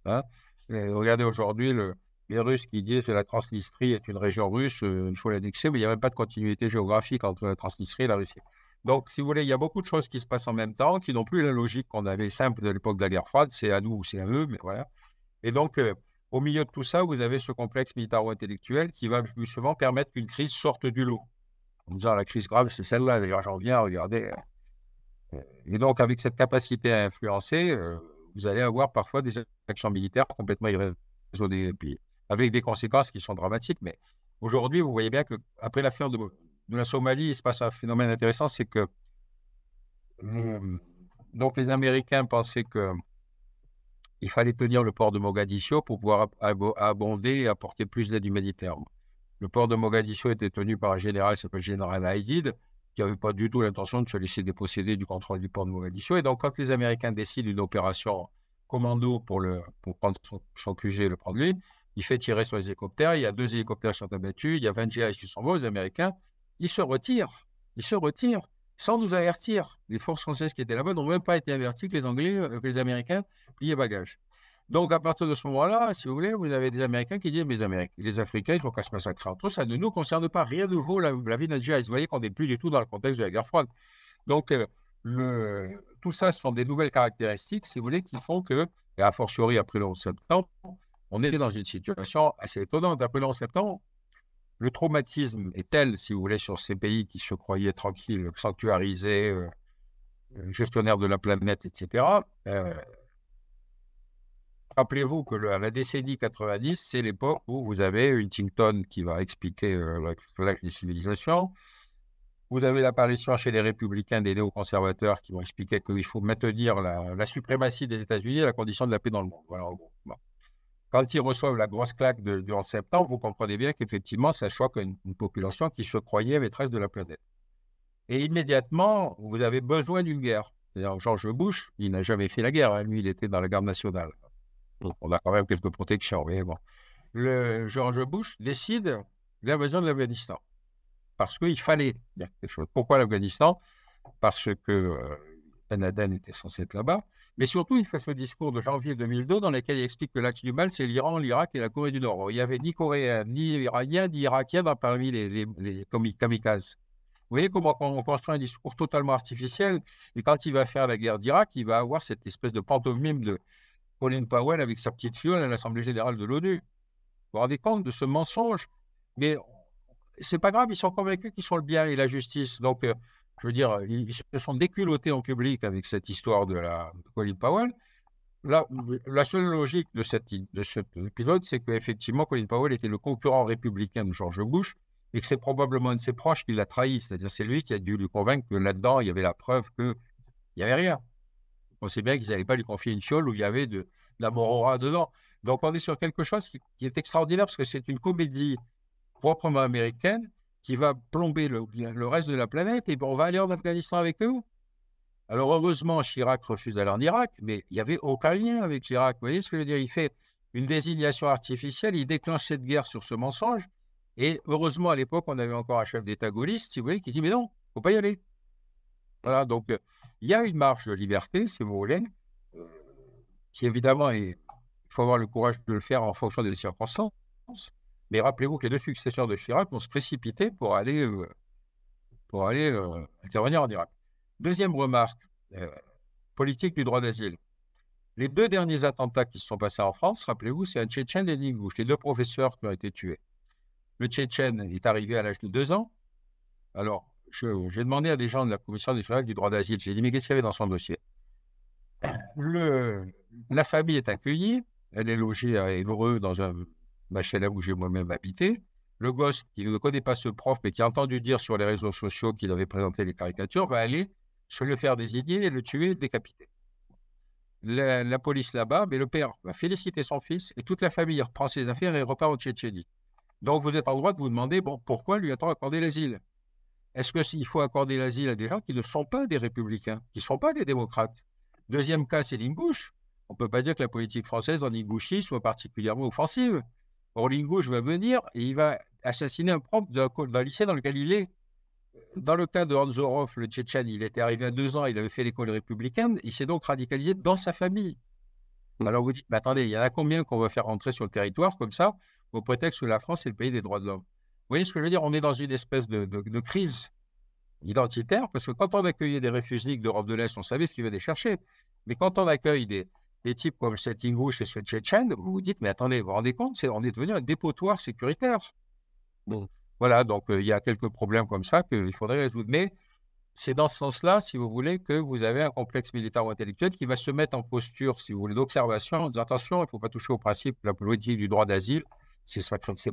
Speaker 1: Hein. regardez aujourd'hui le, les Russes qui disent que la Transnistrie est une région russe, euh, il faut l'indexer, mais il n'y a même pas de continuité géographique entre la Transnistrie et la Russie. Donc, si vous voulez, il y a beaucoup de choses qui se passent en même temps, qui n'ont plus la logique qu'on avait simple de l'époque de la guerre froide, c'est à nous ou c'est à eux, mais voilà. Et donc, euh, au milieu de tout ça, vous avez ce complexe militaro-intellectuel qui va justement permettre qu'une crise sorte du lot. En disant la crise grave, c'est celle-là, d'ailleurs, j'en viens, regardez. Euh, et donc, avec cette capacité à influencer, vous allez avoir parfois des actions militaires complètement des avec des conséquences qui sont dramatiques. Mais aujourd'hui, vous voyez bien qu'après l'affaire de, de, la Somalie, il se passe un phénomène intéressant, c'est que euh, donc les Américains pensaient que il fallait tenir le port de Mogadiscio pour pouvoir abonder et apporter plus d'aide humanitaire. Le port de Mogadiscio était tenu par un général qui s'appelle Général Haïdid, qui n'avait pas du tout l'intention de se laisser déposséder du contrôle du port de Mogadiscio. Et donc, quand les Américains décident une opération commando pour, le, pour prendre son, son QG et le prendre lui, il fait tirer sur les hélicoptères. Il y a deux hélicoptères qui sont abattus. Il y a 20 GI qui sont morts, les Américains. Ils se retirent. Ils se retirent sans nous avertir. Les forces françaises qui étaient là-bas n'ont même pas été averties que les Anglais, euh, que les Américains pliaient bagages. Donc, à partir de ce moment-là, si vous voulez, vous avez des Américains qui disent Mais les Américains, les Africains, ils font qu'à se massacrer entre eux, ça ne nous concerne pas. Rien de nouveau, la, la vie d'un Vous voyez qu'on n'est plus du tout dans le contexte de la guerre froide. Donc, euh, tout ça, ce sont des nouvelles caractéristiques, si vous voulez, qui font que, et a fortiori après le 11 septembre, on était dans une situation assez étonnante. Après peu en septembre, le traumatisme est tel, si vous voulez, sur ces pays qui se croyaient tranquilles, sanctuarisés, euh, euh, gestionnaires de la planète, etc. Euh, rappelez-vous que la décennie 90, c'est l'époque où vous avez Huntington qui va expliquer euh, la, des civilisations. Vous avez l'apparition chez les républicains des néoconservateurs qui vont expliquer qu'il faut maintenir la, la suprématie des États-Unis à la condition de la paix dans le monde. Voilà, Bon quand ils reçoivent la grosse claque de, septembre, vous comprenez bien qu'effectivement, ça choque une, population qui se croyait maîtresse de la planète. Et immédiatement, vous avez besoin d'une guerre. C'est-à-dire, George Bush, il n'a jamais fait la guerre. Hein. Lui, il était dans la garde nationale. On a quand même quelques protections, mais bon. Le George Bush décide l'invasion de l'Afghanistan. Parce qu'il fallait dire quelque chose. Pourquoi l'Afghanistan Parce que Ben était censé être là-bas. Mais surtout, il fait ce discours de janvier 2002 dans lequel il explique que l'axe du mal, c'est l'Iran, l'Irak et la Corée du Nord. il n'y avait ni Coréens, ni Iraniens, ni Irakiens parmi les, kamikazes. Vous voyez comment on construit un discours totalement artificiel. Et quand il va faire la guerre d'Irak, il va avoir cette espèce de pantomime de Colin Powell avec sa petite fiole à l'Assemblée générale de l'ONU. Vous vous rendez compte de ce mensonge Mais c'est pas grave, ils sont convaincus qu'ils sont le bien et la justice. Donc, euh, je veux dire, ils se sont déculottés en public avec cette histoire de la Colin Powell. Là, la seule logique de, cette, de cet épisode, c'est qu'effectivement, Colin Powell était le concurrent républicain de George Bush et que c'est probablement un de ses proches qui l'a trahi. C'est-à-dire, c'est lui qui a dû lui convaincre que là-dedans, il y avait la preuve qu'il n'y avait rien. On sait bien qu'ils n'allaient pas lui confier une chiole où il y avait de, la morora dedans. Donc, on est sur quelque chose qui est extraordinaire parce que c'est une comédie proprement américaine qui va plomber le, reste de la planète et ben, on va aller en Afghanistan avec eux Alors heureusement, Chirac refuse d'aller en Irak, mais il n'y avait aucun lien avec Chirac. Vous voyez ce que je veux dire Il fait une désignation artificielle, il déclenche cette guerre sur ce mensonge. Et heureusement, à l'époque, on avait encore un chef d'État gaulliste, si vous voulez, qui dit Mais non, il ne faut pas y aller. Voilà, donc euh, il y a une marche de liberté, si vous voulez, euh, qui évidemment, il faut avoir le courage de le faire en fonction des circonstances. Mais rappelez-vous que les deux successeurs de Chirac vont se précipiter pour aller, euh, pour aller euh, intervenir en Irak. Deuxième remarque, euh, politique du droit d'asile. Les deux derniers attentats qui se sont passés en France, rappelez-vous, c'est un Tchétchène et russe. les deux professeurs qui ont été tués. Le Tchétchène est arrivé à l'âge de deux ans. Alors, j'ai demandé à des gens de la Commission nationale du droit d'asile, j'ai dit, mais qu'est-ce qu'il y avait dans son dossier Le, La famille est accueillie, elle est logée à Évreux dans un Ma là où j'ai moi-même habité. Le gosse qui ne connaît pas ce prof, mais qui a entendu dire sur les réseaux sociaux qu'il avait présenté les caricatures, va aller se le faire désigner et le tuer, décapiter. La, police là-bas, mais le père va féliciter son fils et toute la famille reprend ses affaires et repart au Tchétchénie. Donc vous êtes en droit de vous demander, bon, pourquoi lui a-t-on accordé l'asile Est-ce qu'il faut accorder l'asile à des gens qui ne sont pas des républicains, qui ne sont pas des démocrates Deuxième cas, c'est l'Ingouche. On ne peut pas dire que la politique française en Ingouchie soit particulièrement offensive. Orlingo, je vais venir, et il va assassiner un propre d'un lycée dans lequel il est. Dans le cas de Hanzorov, le Tchétchène, il était arrivé à deux ans, il avait fait l'école républicaine, il s'est donc radicalisé dans sa famille. Hmm. Alors vous dites, mais attendez, il y en a combien qu'on va faire rentrer sur le territoire comme ça, au prétexte que la France est le pays des droits de l'homme Vous voyez ce que je veux dire On est dans une espèce de, crise identitaire, parce que quand on accueillait des réfugiés d'Europe de l'Est, on savait ce qu'ils venaient chercher. Mais quand on accueille des, des types comme cette Ingouche et ce vous vous dites, mais attendez, vous vous rendez compte, c'est on est devenu un dépotoir sécuritaire. Voilà, donc euh, il y a quelques problèmes comme ça qu'il faudrait résoudre. Mais c'est dans ce sens-là, si vous voulez, que vous avez un complexe militaire ou intellectuel qui va se mettre en posture, si vous voulez, d'observation, en disant, attention, il ne faut pas toucher au principe de la politique du droit d'asile. C'est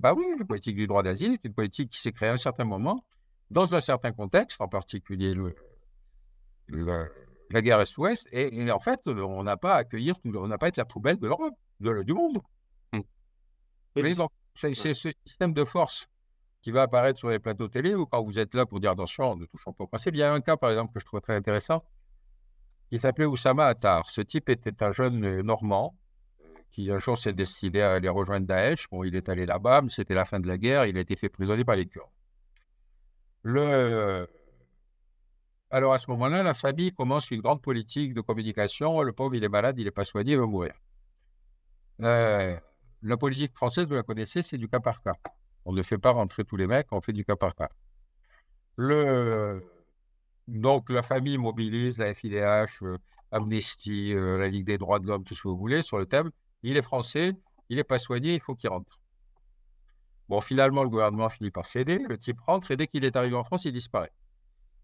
Speaker 1: pas oui, la politique du droit d'asile est une politique qui s'est créée à un certain moment, dans un certain contexte, en particulier le, le la guerre Est-Ouest, et, en fait, euh, on n'a pas à accueillir, on n'a pas à être la poubelle de l'Europe, de, du monde. Mais mmh. c'est ce système de force qui va apparaître sur les plateaux télé ou quand vous êtes là pour dire attention, ne touchons pas au principe. Il y a un cas, par exemple, que je trouve très intéressant, qui s'appelait Oussama Attar. Ce type était un jeune euh, Normand euh, qui un jour s'est décidé à aller rejoindre Daesh. Bon, il est allé là-bas, mais c'était la fin de la guerre, il a été fait prisonnier par les Kurdes. Le, alors à ce moment-là, la famille commence une grande politique de communication. Le pauvre, il est malade, il n'est pas soigné, il va mourir. Euh, la politique française, vous la connaissez, c'est du cas par cas. On ne fait pas rentrer tous les mecs, on fait du cas par cas. Le... Donc la famille mobilise la FIDH, euh, Amnesty, euh, la Ligue des droits de l'homme, tout ce que vous voulez, sur le thème il est français, il n'est pas soigné, il faut qu'il rentre. Bon, finalement, le gouvernement finit par céder, le type rentre et dès qu'il est arrivé en France, il disparaît.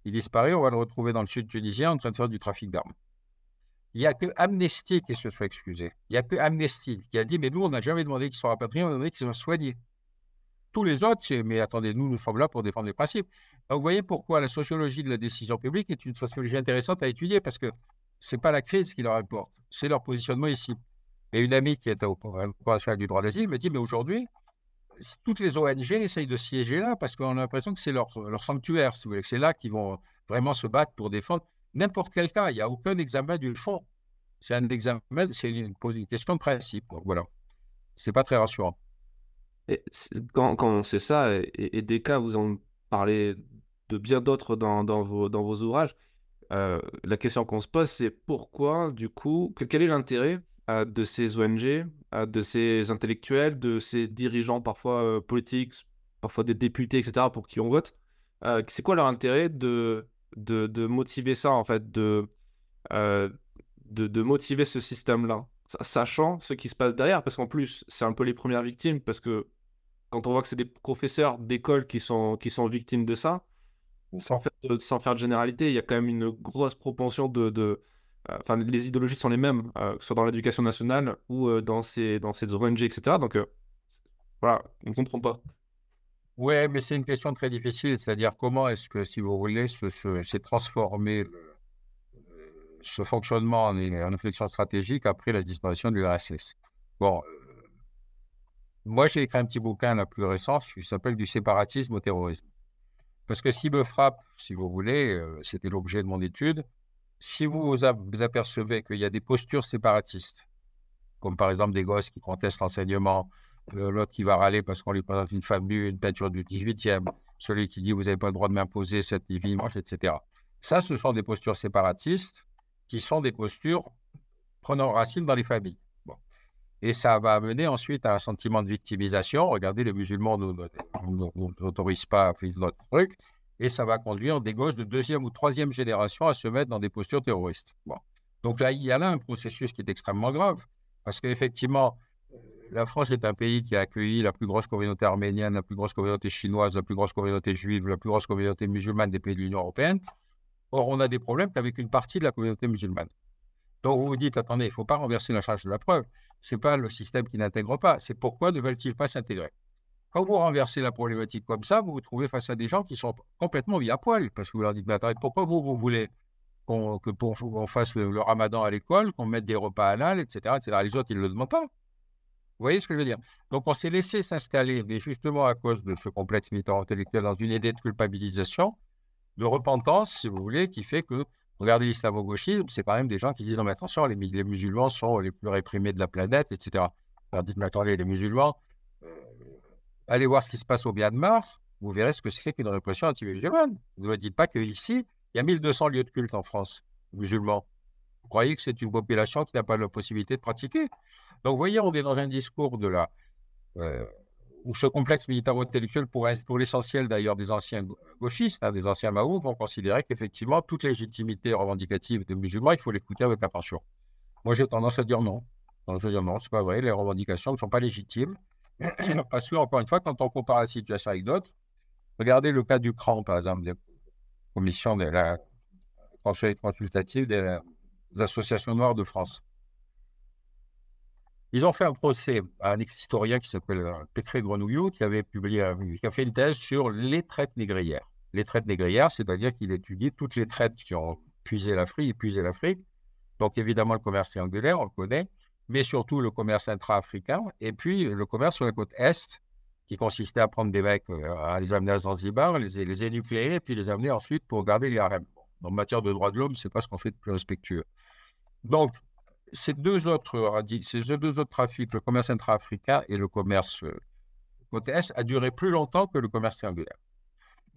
Speaker 1: Il disparaît, on va le retrouver dans le sud tunisien en train de faire du trafic d'armes. Il n'y a que Amnesty qui se soit excusé. Il n'y a que Amnesty qui a dit Mais nous, on n'a jamais demandé qu'ils soient rapatriés, on a demandé qu'ils soient soignés. Tous les autres, c'est Mais attendez, nous, nous sommes là pour défendre les principes. vous voyez pourquoi la sociologie de la décision publique est une sociologie intéressante à étudier, parce que ce n'est pas la crise qui leur importe, c'est leur positionnement ici. Et une amie qui était au Conseil du droit d'asile me dit Mais aujourd'hui, toutes les ONG essayent de siéger là parce qu'on a l'impression que c'est leur, euh, sanctuaire, si vous voulez, c'est là qu'ils vont vraiment se battre pour défendre n'importe quel cas. Il n'y a aucun examen du fond. C'est un
Speaker 2: examen, c'est une, question de principe. Donc voilà, c'est pas très rassurant. Et quand, on sait ça, et, des cas, vous en parlez de bien d'autres dans, vos, dans vos ouvrages. Euh, la question qu'on se pose, c'est pourquoi, du coup, quel est l'intérêt de ces ONG, de ces intellectuels, de ces dirigeants parfois euh, politiques, parfois des députés, etc., pour qui on vote. Euh, c'est quoi leur intérêt de, de, de, motiver ça, en fait, de, euh, de, de motiver ce système-là, sachant ce qui se passe derrière, parce qu'en plus, c'est un peu les premières victimes, parce que quand on voit que c'est des professeurs d'école qui sont, qui sont victimes de ça, sans faire de, faire de généralité, il y a quand même une grosse propension de, euh, enfin, les idéologies sont les mêmes, euh, que ce soit dans l'éducation nationale ou euh, dans, ces, dans ces ONG, etc. Donc, voilà, on ne comprend pas. Oui, mais c'est une question très difficile, c'est-à-dire comment est-ce que, si vous voulez,
Speaker 1: s'est transformé ce fonctionnement en, une réflexion stratégique après la disparition de l'URSS. Bon, moi j'ai écrit un petit bouquin la plus récente qui s'appelle Du séparatisme au terrorisme. Parce que ce qui me frappe, si vous voulez, c'était l'objet de mon étude, si vous vous apercevez qu'il y a des postures séparatistes, comme par exemple des gosses qui contestent l'enseignement, euh, l'autre qui va râler parce qu'on lui présente une famille, une peinture du 18e, celui qui dit vous n'avez pas le droit de m'imposer cette vie etc. Ça, ce sont des postures séparatistes qui sont des postures prenant racine dans les familles. Et ça va amener ensuite à un sentiment de victimisation. Regardez, les musulmans ne nous, autorise pas à faire notre truc et ça va conduire des gauches de deuxième ou troisième génération à se mettre dans des postures terroristes. Donc là, il y a là un processus qui est extrêmement grave, parce qu'effectivement, euh, la France est un pays qui a accueilli la plus grosse communauté arménienne, la plus grosse communauté chinoise, la plus grosse communauté juive, la plus grosse communauté musulmane des pays de l'Union européenne. Or, on a des problèmes qu'avec une partie de la communauté musulmane. Donc vous vous dites, attendez, il ne faut pas renverser la charge de la preuve. Ce n'est pas le système qui n'intègre pas. C'est pourquoi ne veulent-ils pas s'intégrer quand vous renversez la problématique comme ça, vous vous trouvez face à des gens qui sont complètement mis à poil, parce que vous leur dites, mais attendez, pourquoi vous, voulez qu'on fasse le, ramadan à l'école, qu'on mette des repas à etc., etc. Les autres, ils ne le demandent pas. Vous voyez ce que je veux dire Donc, on s'est laissé s'installer, mais justement à cause de ce complexe militant intellectuel, dans une idée de culpabilisation, de repentance, si vous voulez, qui fait que, regardez l'islamo-gauchisme, c'est quand même des gens qui disent, non mais attention, les, musulmans sont les plus réprimés de la planète, etc. leur dites, mais attendez, les musulmans, euh, allez voir ce qui se passe au de Mars, vous verrez ce que c'est qu'une répression anti-musulmane. Ne me dites pas qu'ici, il y a 1200 lieux de culte en France, musulmans. Vous croyez que c'est une population qui n'a pas la possibilité de pratiquer Donc, vous voyez, on est dans un discours de la, euh, où ce complexe militaro-intellectuel, pour, l'essentiel d'ailleurs des anciens gauchistes, hein, des anciens Mao, vont considérer qu'effectivement, toute légitimité revendicative des musulmans, il faut l'écouter avec attention. Moi, j'ai tendance à dire non. je veux dire non, c'est pas vrai, les revendications ne sont pas légitimes. Parce que, encore une fois, quand on compare la situation avec d'autres, regardez le cas du CRAN, par exemple, des commissions de la conseil consultative des associations noires de France. Ils ont fait un procès à un historien qui s'appelle euh, Petré Grenouillou, qui avait publié, qui a fait une thèse sur les traites négrières. Les traites négrières, c'est-à-dire qu'il étudie toutes les traites qui ont puisé l'Afrique et puisé l'Afrique. Donc, évidemment, le commerce triangulaire, on le connaît mais surtout le commerce intra-africain, et puis le commerce sur la côte Est, qui consistait à prendre des mecs, euh, à les amener à Zanzibar, les, les énucléer, et puis les amener ensuite pour garder les harems. En matière de droits de l'homme, c'est pas ce qu'on fait de plus respectueux. Donc, ces deux autres, euh, ces deux autres trafics, le commerce intra-africain et le commerce euh, côte Est, a duré plus longtemps que le commerce triangulaire.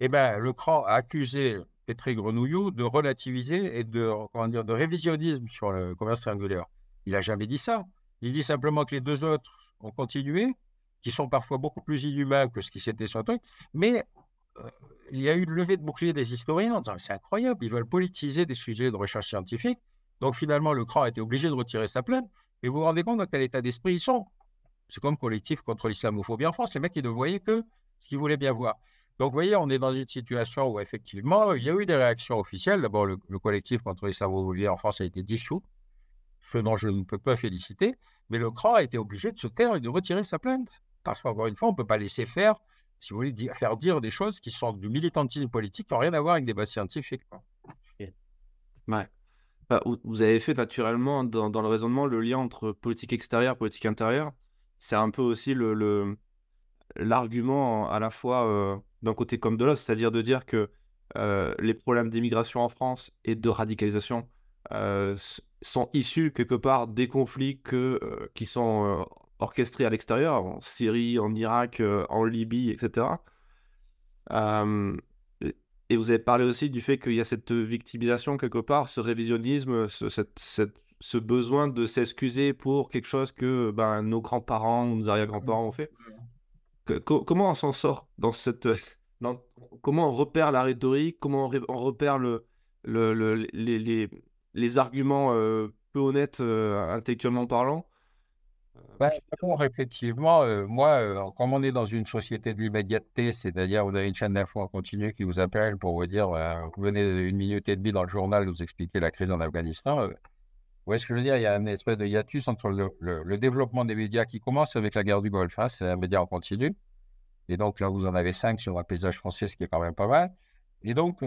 Speaker 1: Eh bien, le CRAN a accusé Petri Grenouillou de relativiser et de, comment dire, de révisionnisme sur le commerce triangulaire. Il n'a jamais dit ça. Il dit simplement que les deux autres ont continué, qui sont parfois beaucoup plus inhumains que ce qui s'était sur truc. Mais euh, il y a eu une levée de bouclier des historiens en disant c'est incroyable, ils veulent politiser des sujets de recherche scientifique. Donc finalement, le CRAN a été obligé de retirer sa plainte. Et vous vous rendez compte dans quel état d'esprit ils sont. C'est comme collectif contre l'islamophobie en France. Les mecs, ils ne voyaient que ce qu'ils voulaient bien voir. Donc, vous voyez, on est dans une situation où, effectivement, il y a eu des réactions officielles. D'abord, le, collectif contre l'islamophobie en France a été dissous ce dont je ne peux pas féliciter, mais le CRA a été obligé de se taire et de retirer sa plainte. Parce qu'encore une fois, on ne peut pas laisser faire, si vous voulez, faire dire des choses qui sont du militantisme politique, qui n'ont rien à voir avec des bases scientifiques.
Speaker 2: Bah, vous avez fait naturellement, dans, le raisonnement, le lien entre politique extérieure, politique intérieure. C'est un peu aussi le, l'argument à la fois euh, d'un côté comme de l'autre, c'est-à-dire de dire que euh, les problèmes d'immigration en France et de radicalisation euh, sont issus quelque part des conflits que, euh, qui sont euh, orchestrés à l'extérieur, en Syrie, en Irak, en Libye, etc. et vous avez parlé aussi du fait qu'il y a cette victimisation quelque part, ce révisionnisme, ce, besoin de s'excuser pour quelque chose que ben, nos grands-parents ou nos arrière-grands-parents ont fait. comment on s'en sort dans cette. comment on repère la rhétorique Comment on, repère le, le, les, les arguments euh, peu honnêtes euh, intellectuellement parlant. Euh, bah, effectivement, moi, comme on est dans
Speaker 1: une société de l'immédiateté, c'est-à-dire vous avez une chaîne d'infos en continu qui vous appelle pour vous dire, vous venez une minute et demie dans le journal nous expliquer la crise en Afghanistan. vous est ce que je veux dire Il y a une espèce de hiatus entre le, développement des médias qui commence avec la guerre du Golfe, hein, c'est un média en continu. Et donc là, vous en avez cinq sur un paysage français, ce qui est quand même pas mal. Et donc,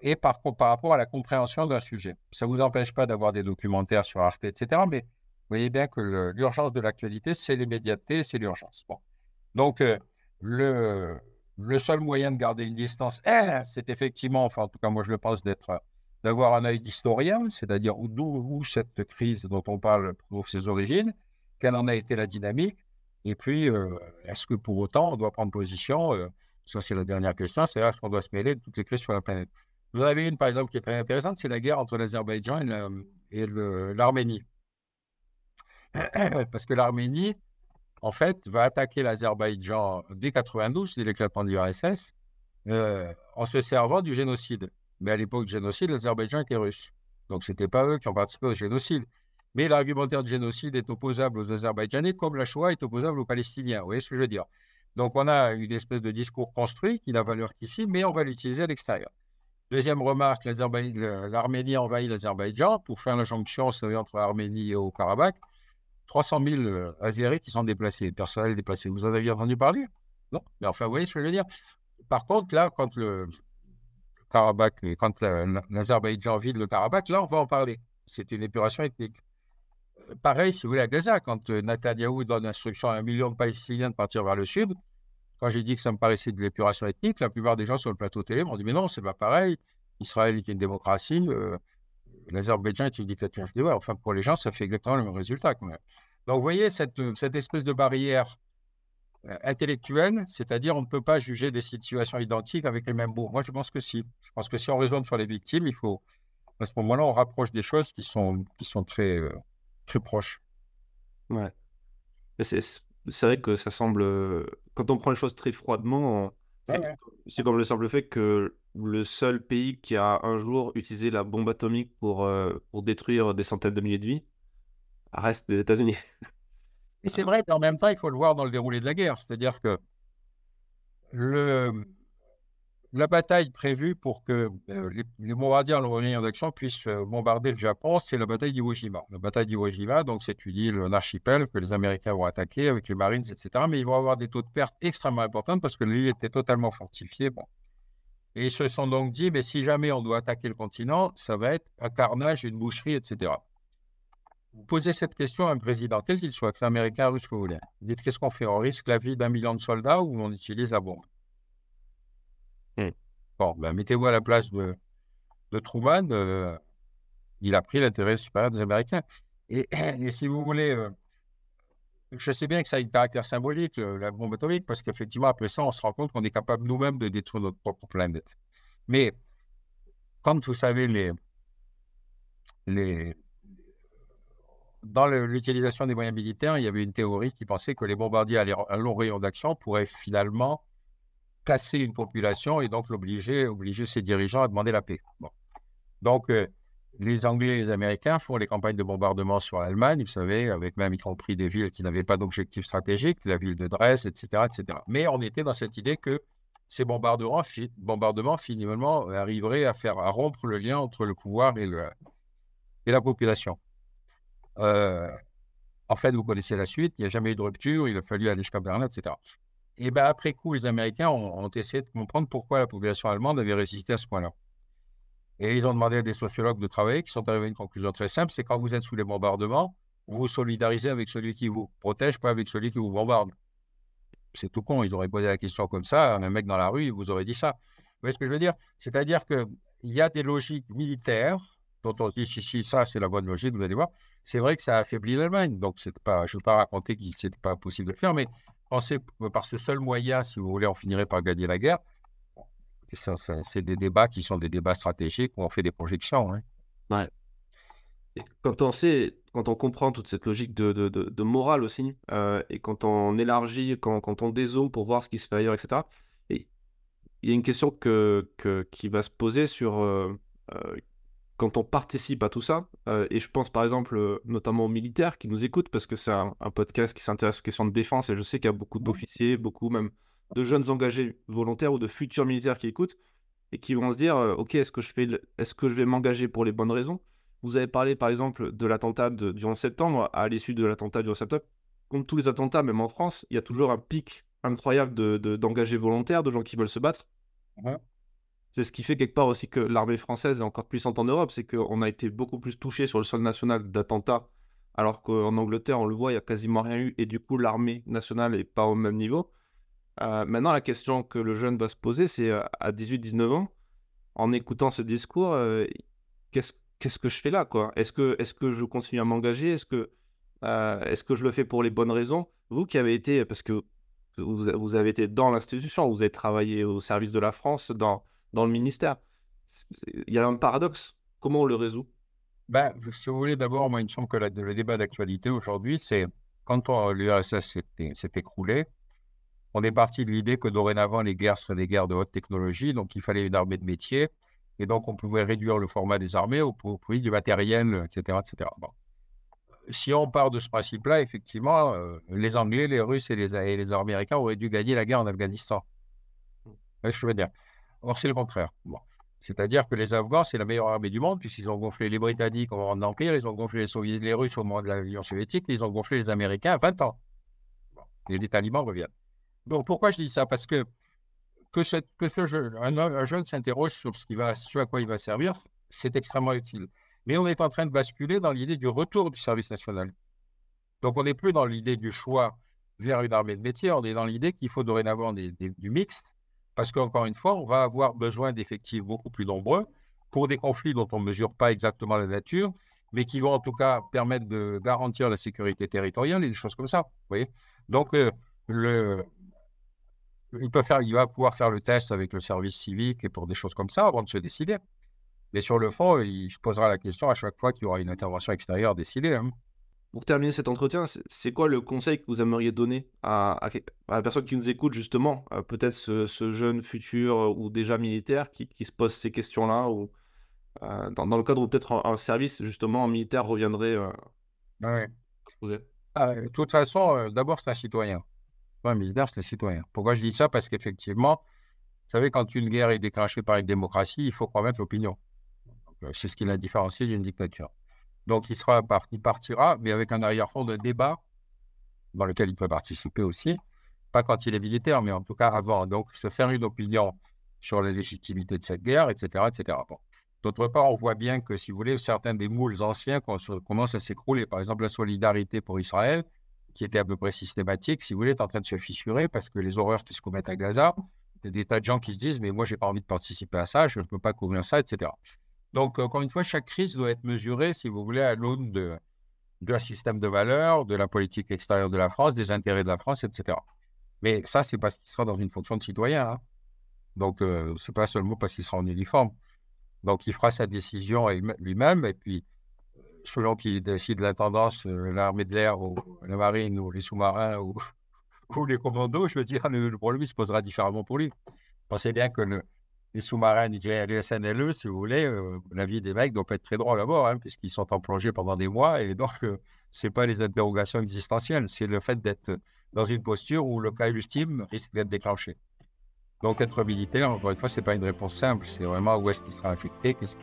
Speaker 1: et par, par rapport à la compréhension d'un sujet. Ça ne vous empêche pas d'avoir des documentaires sur Arte, etc. Mais vous voyez bien que l'urgence de l'actualité, c'est l'immédiateté, c'est l'urgence. Donc, euh, le, le seul moyen de garder une distance, eh, c'est effectivement, enfin, en tout cas, moi, je le pense, d'être d'avoir un œil d'historien, c'est-à-dire d'où cette crise dont on parle trouve ses origines, quelle en a été la dynamique, et puis euh, est-ce que pour autant on doit prendre position euh, Ça, c'est la dernière question, c'est là qu'on doit se mêler de toutes les crises sur la planète. Vous avez une, par exemple, qui est très intéressante, c'est la guerre entre l'Azerbaïdjan et l'Arménie. Parce que l'Arménie, en fait, va attaquer l'Azerbaïdjan dès 1992, dès l'éclatement de l'URSS, euh, en se servant du génocide. Mais à l'époque du génocide, l'Azerbaïdjan était russe. Donc, ce n'était pas eux qui ont participé au génocide. Mais l'argumentaire du génocide est opposable aux Azerbaïdjanais comme la Shoah est opposable aux Palestiniens. Vous voyez ce que je veux dire Donc, on a une espèce de discours construit qui n'a valeur qu'ici, mais on va l'utiliser à l'extérieur. Deuxième remarque, l'Arménie envahit l'Azerbaïdjan pour faire la jonction entre l'Arménie et le Karabakh. 300 000 Azeris qui sont déplacés, personnel déplacé. Vous en avez entendu parler Non Mais enfin, vous voyez ce que je veux dire. Par contre, là, quand le quand l'Azerbaïdjan vide le Karabakh, là, on va en parler. C'est une épuration ethnique. Euh, pareil, si vous voulez, à Gaza, quand euh, Netanyahou donne instruction à un million de Palestiniens de partir vers le sud, quand j'ai dit que ça me paraissait de l'épuration ethnique, la plupart des gens sur le plateau télé m'ont dit Mais non, c'est pas pareil. Israël est une démocratie, euh, l'Azerbaïdjan est une dictature. enfin, pour les gens, ça fait exactement le même résultat. Quand même. Donc, vous voyez, cette, euh, cette espèce de barrière euh, intellectuelle, c'est-à-dire on ne peut pas juger des situations identiques avec les mêmes mots. Moi, je pense que si. Je pense que si on raisonne sur les victimes, il faut, à ce moment-là, on rapproche des choses qui sont, qui sont très, euh, très
Speaker 2: proches. Ouais. C'est vrai que ça semble quand on prend les choses très froidement, c'est comme le simple fait que le seul pays qui a un jour utilisé la bombe atomique pour, euh, pour détruire des centaines de milliers de vies reste les États-Unis. Et c'est vrai, en même temps, il faut le voir dans le déroulé de la guerre. C'est-à-dire que
Speaker 1: le, la bataille prévue pour que euh, les, les bombardiers en d'action puissent euh, bombarder le Japon, c'est la bataille d'Iwo Jima. La bataille d'Iwo Jima, donc c'est une île, un archipel que les Américains vont attaquer avec les Marines, etc. Mais ils vont avoir des taux de perte extrêmement importants parce que l'île était totalement fortifiée. Et ils se sont donc dit, mais si jamais on doit attaquer le continent, ça va être un carnage, une boucherie, etc. Vous posez cette question à un président, quel qu'il soit, américain, russe, que vous voulez. Vous dites, qu'est-ce qu'on fait On risque la vie d'un million de soldats ou on utilise la bombe ben, mettez-vous à la place de, de Truman. Euh, il a pris l'intérêt supérieur des Américains. Et, si vous voulez, euh, je sais bien que ça a un caractère symbolique, euh, la bombe atomique, parce qu'effectivement, après ça, on se rend compte qu'on est capable nous-mêmes de détruire notre propre planète. Mais, comme vous savez, les, les, dans l'utilisation des moyens militaires, il y avait une théorie qui pensait que les bombardiers à long rayon d'action pourraient finalement casser une population et donc l'obliger obliger ses dirigeants à demander la paix. Donc, euh, les Anglais et les Américains font les campagnes de bombardement sur l'Allemagne, vous savez, avec même y compris des villes qui n'avaient pas d'objectif stratégique, la ville de Dresde, etc., etc. Mais on était dans cette idée que ces bombardements, finalement arriveraient à faire à rompre le lien entre le pouvoir et, la population. Euh, en fait, vous connaissez la suite, il n'y a jamais eu de rupture, il a fallu aller jusqu'à Berlin, etc. Et ben après coup, les Américains ont, essayé de comprendre pourquoi la population allemande avait résisté à ce point-là. Et ils ont demandé à des sociologues de travailler qui sont arrivés à une conclusion très simple, c'est quand vous êtes sous les bombardements, vous vous solidarisez avec celui qui vous protège, pas avec celui qui vous bombarde. C'est tout con, ils auraient posé la question comme ça, un mec dans la rue, il vous aurait dit ça. Vous voyez ce que je veux dire C'est-à-dire qu'il y a des logiques militaires dont on se dit, si, si, ça, c'est la bonne logique, vous allez voir. C'est vrai que ça affaibli l'Allemagne, donc pas, je ne veux pas raconter que ce n'était pas possible de le faire, mais penser euh, par ce seul moyen, si vous voulez, on finirait par gagner la guerre, c'est des débats qui sont des débats stratégiques où on fait des projections. Hein.
Speaker 2: Ouais. quand on sait, quand on comprend toute cette logique de, morale aussi, euh, et quand on élargit, quand, on dézoome pour voir ce qui se fait ailleurs, etc., il y a une question que, qui va se poser sur euh, quand on participe à tout ça, euh, et je pense par exemple euh, notamment aux militaires qui nous écoutent, parce que c'est un, podcast qui s'intéresse aux questions de défense, et je sais qu'il y a beaucoup d'officiers, beaucoup même de jeunes engagés volontaires ou de futurs militaires qui écoutent, et qui vont se dire, euh, ok, est-ce que je, est que je vais m'engager pour les bonnes raisons Vous avez parlé par exemple de l'attentat du 11 septembre, à l'issue de l'attentat du 11 septembre, comme tous les attentats, même en France, il y a toujours un pic incroyable de, d'engagés volontaires, de gens qui veulent se battre. C'est ce qui fait quelque part aussi que l'armée française est encore puissante en Europe, c'est qu'on a été beaucoup plus touché sur le sol national d'attentats, alors qu'en Angleterre, on le voit, il n'y a quasiment rien eu, et du coup, l'armée nationale n'est pas au même niveau. Euh, maintenant, la question que le jeune va se poser, c'est euh, à 18-19 ans, en écoutant ce discours, euh, qu'est-ce, que je fais là quoi est-ce que, est que je continue à m'engager est-ce que, est que je le fais pour les bonnes raisons Vous qui avez été, parce que vous avez été dans l'institution, vous avez travaillé au service de la France, dans dans le ministère. Il y a un paradoxe. Comment on le résout ben, Si vous voulez, d'abord, moi, il me semble que le débat
Speaker 1: d'actualité aujourd'hui, c'est quand l'URSS s'est écroulé on est parti de l'idée que dorénavant, les guerres seraient des guerres de haute technologie, donc il fallait une armée de métier, et donc on pouvait réduire le format des armées au prix du matériel, etc. etc. Si on part de ce principe-là, effectivement, euh, les Anglais, les Russes et les, Américains auraient dû gagner la guerre en Afghanistan. Hmm. je veux dire Or, c'est le contraire. C'est-à-dire que les Afghans, c'est la meilleure armée du monde, puisqu'ils ont gonflé les Britanniques au moment de l'Empire, ils ont gonflé les Russes au moment de l'Union soviétique, ils ont gonflé les Américains à 20 ans. Et les talibans reviennent. Donc, pourquoi je dis ça Parce que que, ce, jeune, un, s'interroge sur ce, qui va, à quoi il va servir, c'est extrêmement utile. Mais on est en train de basculer dans l'idée du retour du service national. Donc, on n'est plus dans l'idée du choix vers une armée de métier, on est dans l'idée qu'il faut dorénavant du mixte parce qu'encore une fois, on va avoir besoin d'effectifs beaucoup plus nombreux pour des conflits dont on ne mesure pas exactement la nature, mais qui vont en tout cas permettre de garantir la sécurité territoriale et des choses comme ça. Donc, euh, le, il, peut faire, il va pouvoir faire le test avec le service civique et pour des choses comme ça avant de se décider.
Speaker 2: Mais sur le fond, il posera la question à chaque fois qu'il y aura une intervention extérieure décidée. Hein pour terminer cet entretien, c'est quoi le conseil que vous aimeriez donner à, à, la personne qui nous écoute, justement, euh, peut-être ce, jeune futur euh, ou déjà militaire qui, se pose ces questions-là, ou euh, dans, le cadre où peut-être un, service, justement, en militaire reviendrait poser. Ah ah, de toute façon, d'abord, c'est un citoyen.
Speaker 1: Pas un militaire, c'est un citoyen. Pourquoi je dis ça Parce qu'effectivement, vous savez, quand une guerre est déclenchée par une démocratie, il faut promettre l'opinion. C'est ce qui la différencie d'une dictature. Donc, il, sera partira, mais avec un arrière-fond de débat dans lequel il peut participer aussi. Pas quand il est militaire, mais en tout cas avant. Donc, se faire une opinion sur la légitimité de cette guerre, etc. etc. D'autre part, on voit bien que, si vous voulez, certains des moules anciens commencent à s'écrouler. Par exemple, la solidarité pour Israël, qui était à peu près systématique, si vous voulez, est en train de se fissurer parce que les horreurs qui se commettent à Gaza, il y a des tas de gens qui se disent Mais moi, je n'ai pas envie de participer à ça, je ne peux pas couvrir ça, etc. Donc, euh, encore une fois, chaque crise doit être mesurée, si vous voulez, à l'aune d'un de, système de valeurs, de la politique extérieure de la France, des intérêts de la France, etc. Mais ça, c'est parce qu'il sera dans une fonction de citoyen. Hein. Donc, ce euh, c'est pas seulement parce qu'il sera en uniforme. Donc, il fera sa décision lui-même, et puis, selon qu'il décide la tendance, euh, l'armée de l'air, ou la marine, ou les sous-marins, ou, ou, les commandos, je veux dire, le, problème, se posera différemment pour lui. Pensez bien que le, les sous-marins les du SNLE, si vous voulez, euh, la vie des mecs doit pas être très drôle à bord, hein, puisqu'ils sont en plongée pendant des mois. Et donc, euh, c'est pas les interrogations existentielles, c'est le fait d'être dans une posture où le cas ultime risque d'être déclenché. Donc, être militaire, encore une fois, c'est pas une réponse simple. C'est vraiment où est-ce qu'il sera affecté, qu'est-ce,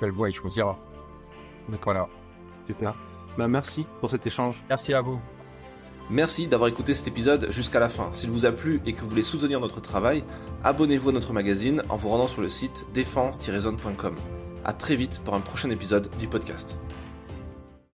Speaker 1: quelle, voie il choisira. Donc voilà. Super.
Speaker 2: Bah, merci pour cet échange. Merci à vous. Merci d'avoir écouté cet épisode jusqu'à la fin. S'il vous a plu et que vous voulez soutenir notre travail, abonnez-vous à notre magazine en vous rendant sur le site défense-zone.com. A très vite pour un prochain épisode du podcast.